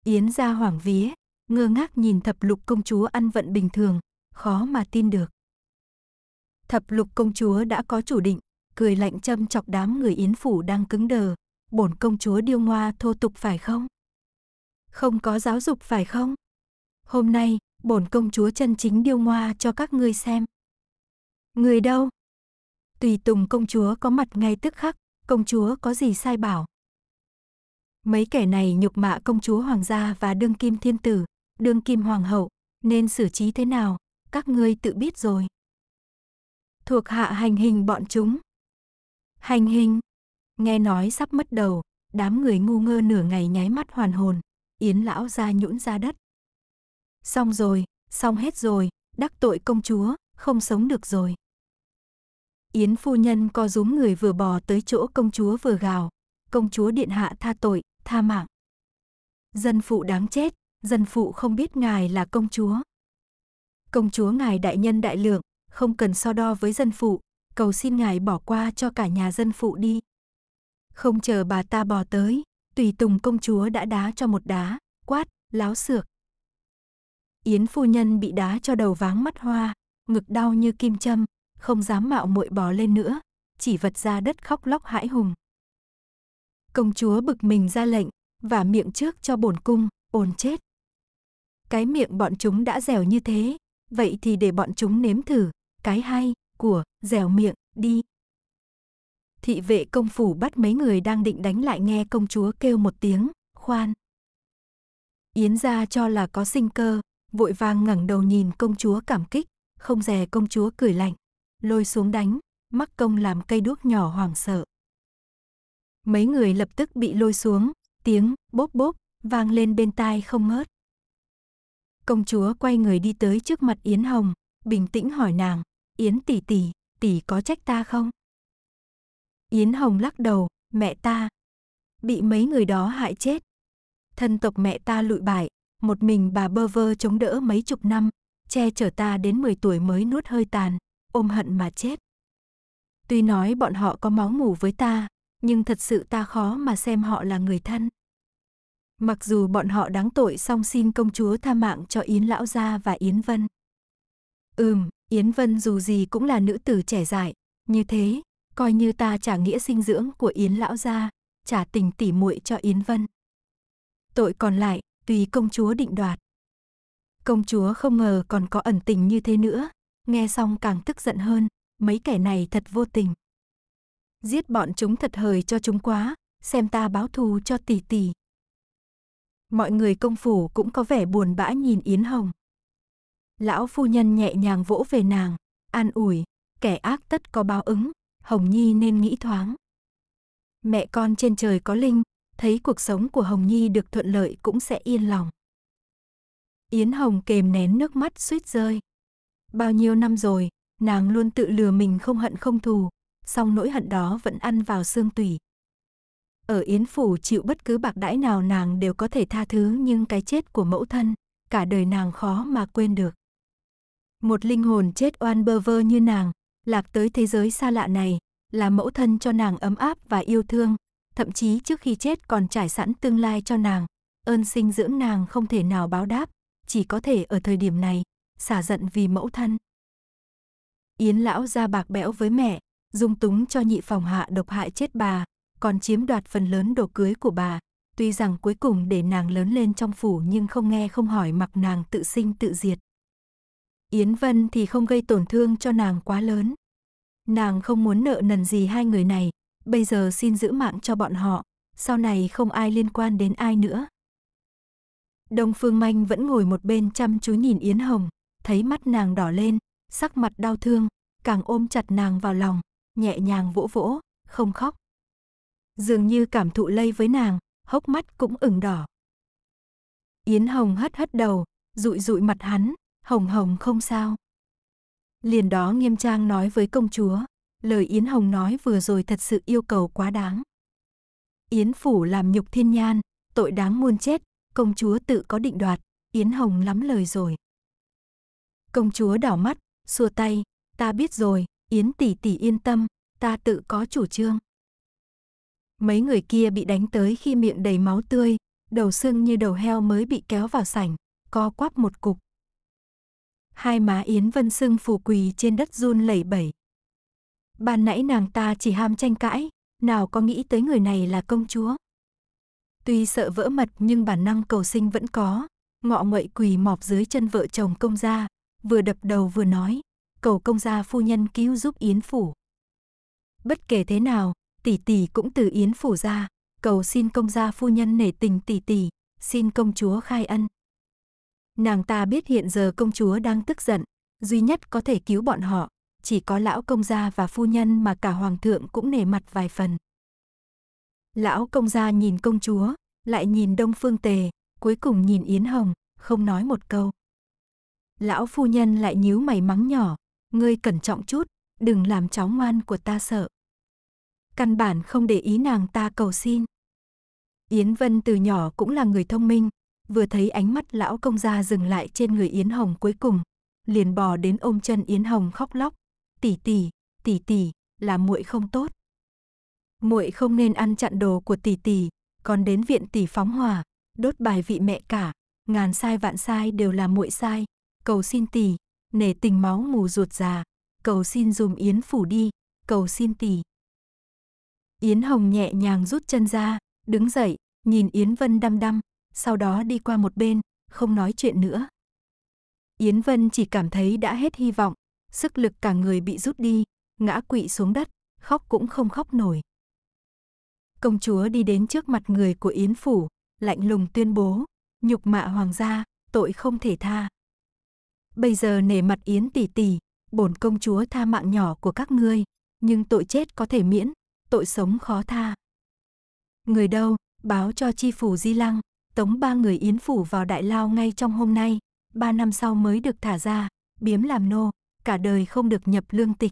Yến ra hoảng vía, ngơ ngác nhìn thập lục công chúa ăn vận bình thường, khó mà tin được. Thập lục công chúa đã có chủ định, cười lạnh châm chọc đám người Yến phủ đang cứng đờ, bổn công chúa điêu ngoa thô tục phải không? Không có giáo dục phải không? Hôm nay, bổn công chúa chân chính điêu ngoa cho các ngươi xem. Người đâu? Tùy tùng công chúa có mặt ngay tức khắc, công chúa có gì sai bảo. Mấy kẻ này nhục mạ công chúa hoàng gia và đương kim thiên tử, đương kim hoàng hậu, nên xử trí thế nào, các ngươi tự biết rồi. Thuộc hạ hành hình bọn chúng. Hành hình, nghe nói sắp mất đầu, đám người ngu ngơ nửa ngày nháy mắt hoàn hồn, yến lão ra nhũn ra đất, Xong rồi, xong hết rồi, đắc tội công chúa, không sống được rồi. Yến phu nhân co rúm người vừa bò tới chỗ công chúa vừa gào. Công chúa điện hạ tha tội, tha mạng. Dân phụ đáng chết, dân phụ không biết ngài là công chúa. Công chúa ngài đại nhân đại lượng, không cần so đo với dân phụ, cầu xin ngài bỏ qua cho cả nhà dân phụ đi. Không chờ bà ta bò tới, tùy tùng công chúa đã đá cho một đá, quát, láo xược, Yến phu nhân bị đá cho đầu váng mắt hoa, ngực đau như kim châm, không dám mạo muội bò lên nữa, chỉ vật ra đất khóc lóc hãi hùng. Công chúa bực mình ra lệnh, và miệng trước cho bổn cung, ồn chết. Cái miệng bọn chúng đã dẻo như thế, vậy thì để bọn chúng nếm thử, cái hay, của, dẻo miệng, đi. Thị vệ công phủ bắt mấy người đang định đánh lại nghe công chúa kêu một tiếng, khoan. Yến ra cho là có sinh cơ, vội vàng ngẩng đầu nhìn công chúa cảm kích, không dè công chúa cười lạnh, lôi xuống đánh, mắc công làm cây đuốc nhỏ hoảng sợ. Mấy người lập tức bị lôi xuống, tiếng bốp bốp vang lên bên tai không ngớt. Công chúa quay người đi tới trước mặt Yến Hồng, bình tĩnh hỏi nàng, "Yến tỷ tỷ, tỷ có trách ta không?" Yến Hồng lắc đầu, "Mẹ ta bị mấy người đó hại chết. Thân tộc mẹ ta lụi bại, một mình bà bơ vơ chống đỡ mấy chục năm, che chở ta đến 10 tuổi mới nuốt hơi tàn, ôm hận mà chết. Tuy nói bọn họ có máu mủ với ta, nhưng thật sự ta khó mà xem họ là người thân. Mặc dù bọn họ đáng tội song xin công chúa tha mạng cho Yến Lão Gia và Yến Vân. Ừm, Yến Vân dù gì cũng là nữ tử trẻ dại, như thế, coi như ta trả nghĩa sinh dưỡng của Yến Lão Gia, trả tình tỉ muội cho Yến Vân. Tội còn lại, tùy công chúa định đoạt. Công chúa không ngờ còn có ẩn tình như thế nữa, nghe xong càng tức giận hơn, mấy kẻ này thật vô tình. Giết bọn chúng thật hời cho chúng quá, xem ta báo thù cho tỷ tỷ. Mọi người công phủ cũng có vẻ buồn bã nhìn Yến Hồng. Lão phu nhân nhẹ nhàng vỗ về nàng, an ủi, kẻ ác tất có báo ứng, Hồng Nhi nên nghĩ thoáng. Mẹ con trên trời có linh, thấy cuộc sống của Hồng Nhi được thuận lợi cũng sẽ yên lòng. Yến Hồng kềm nén nước mắt suýt rơi. Bao nhiêu năm rồi, nàng luôn tự lừa mình không hận không thù, song nỗi hận đó vẫn ăn vào xương tủy. Ở Yến Phủ chịu bất cứ bạc đãi nào nàng đều có thể tha thứ nhưng cái chết của mẫu thân, cả đời nàng khó mà quên được. Một linh hồn chết oan bơ vơ như nàng, lạc tới thế giới xa lạ này, là mẫu thân cho nàng ấm áp và yêu thương, thậm chí trước khi chết còn trải sẵn tương lai cho nàng. Ơn sinh dưỡng nàng không thể nào báo đáp, chỉ có thể ở thời điểm này, xả giận vì mẫu thân. Yến lão ra bạc bẽo với mẹ, dung túng cho nhị phòng hạ độc hại chết bà, còn chiếm đoạt phần lớn đồ cưới của bà. Tuy rằng cuối cùng để nàng lớn lên trong phủ nhưng không nghe không hỏi mặc nàng tự sinh tự diệt. Yến Vân thì không gây tổn thương cho nàng quá lớn. Nàng không muốn nợ nần gì hai người này, bây giờ xin giữ mạng cho bọn họ, sau này không ai liên quan đến ai nữa. Đông Phương Manh vẫn ngồi một bên chăm chú nhìn Yến Hồng, thấy mắt nàng đỏ lên, sắc mặt đau thương, càng ôm chặt nàng vào lòng, nhẹ nhàng vỗ vỗ, không khóc. Dường như cảm thụ lây với nàng, hốc mắt cũng ửng đỏ. Yến Hồng hất hất đầu, rụi rụi mặt hắn, Hồng Hồng không sao. Liền đó nghiêm trang nói với công chúa, lời Yến Hồng nói vừa rồi thật sự yêu cầu quá đáng. Yến Phủ làm nhục thiên nhan, tội đáng muôn chết, công chúa tự có định đoạt, Yến Hồng lắm lời rồi. Công chúa đảo mắt, xua tay, ta biết rồi, Yến tỷ tỷ yên tâm, ta tự có chủ trương. Mấy người kia bị đánh tới khi miệng đầy máu tươi, đầu xương như đầu heo mới bị kéo vào sảnh, co quắp một cục. Hai má Yến Vân Sưng phù quỳ trên đất run lẩy bẩy. Ban nãy nàng ta chỉ ham tranh cãi, nào có nghĩ tới người này là công chúa. Tuy sợ vỡ mật nhưng bản năng cầu sinh vẫn có, ngọ nguậy quỳ mọp dưới chân vợ chồng công gia, vừa đập đầu vừa nói, cầu công gia phu nhân cứu giúp Yến Phủ. Bất kể thế nào, tỷ tỷ cũng từ Yến Phủ ra, cầu xin công gia phu nhân nể tình tỷ tỷ, xin công chúa khai ân. Nàng ta biết hiện giờ công chúa đang tức giận, duy nhất có thể cứu bọn họ chỉ có lão công gia và phu nhân mà cả hoàng thượng cũng nể mặt vài phần. Lão công gia nhìn công chúa, lại nhìn Đông Phương Tề, cuối cùng nhìn Yến Hồng, không nói một câu. Lão phu nhân lại nhíu mày mắng nhỏ, ngươi cẩn trọng chút, đừng làm cháu ngoan của ta sợ. Căn bản không để ý nàng ta cầu xin. Yến Vân từ nhỏ cũng là người thông minh, vừa thấy ánh mắt lão công gia dừng lại trên người Yến Hồng cuối cùng, liền bò đến ôm chân Yến Hồng khóc lóc, tỷ tỷ, tỷ tỷ, là muội không tốt. Muội không nên ăn chặn đồ của tỷ tỷ, còn đến viện tỷ phóng hỏa, đốt bài vị mẹ cả, ngàn sai vạn sai đều là muội sai, cầu xin tỷ, nể tình máu mù ruột già, cầu xin dùm Yến phủ đi, cầu xin tỷ. Yến Hồng nhẹ nhàng rút chân ra, đứng dậy, nhìn Yến Vân đăm đăm, sau đó đi qua một bên, không nói chuyện nữa. Yến Vân chỉ cảm thấy đã hết hy vọng, sức lực cả người bị rút đi, ngã quỵ xuống đất, khóc cũng không khóc nổi. Công chúa đi đến trước mặt người của Yến Phủ, lạnh lùng tuyên bố, nhục mạ hoàng gia, tội không thể tha. Bây giờ nể mặt Yến tỷ tỷ, bổn công chúa tha mạng nhỏ của các ngươi, nhưng tội chết có thể miễn, tội sống khó tha. Người đâu, báo cho chi phủ Di Lăng, tống ba người Yến Phủ vào đại lao ngay trong hôm nay, ba năm sau mới được thả ra, biếm làm nô cả đời không được nhập lương tịch.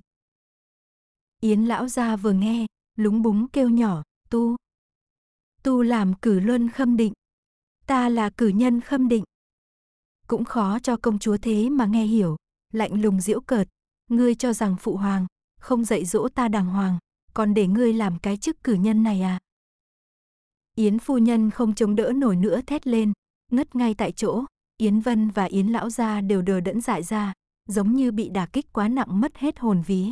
Yến lão gia vừa nghe, lúng búng kêu nhỏ, tu. Tu làm cử luân khâm định. Ta là cử nhân khâm định. Cũng khó cho công chúa thế mà nghe hiểu, lạnh lùng diễu cợt. Ngươi cho rằng phụ hoàng, không dạy dỗ ta đàng hoàng, còn để ngươi làm cái chức cử nhân này à? Yến phu nhân không chống đỡ nổi nữa thét lên, ngất ngay tại chỗ, Yến Vân và Yến lão gia đều đờ đẫn dại ra, giống như bị đả kích quá nặng mất hết hồn vía.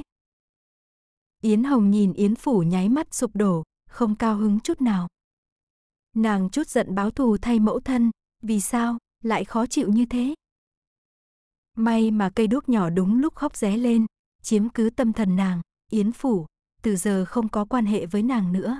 Yến Hồng nhìn Yến Phủ nháy mắt sụp đổ, không cao hứng chút nào. Nàng chút giận báo thù thay mẫu thân, vì sao lại khó chịu như thế? May mà cây đuốc nhỏ đúng lúc khóc ré lên, chiếm cứ tâm thần nàng, Yến Phủ, từ giờ không có quan hệ với nàng nữa.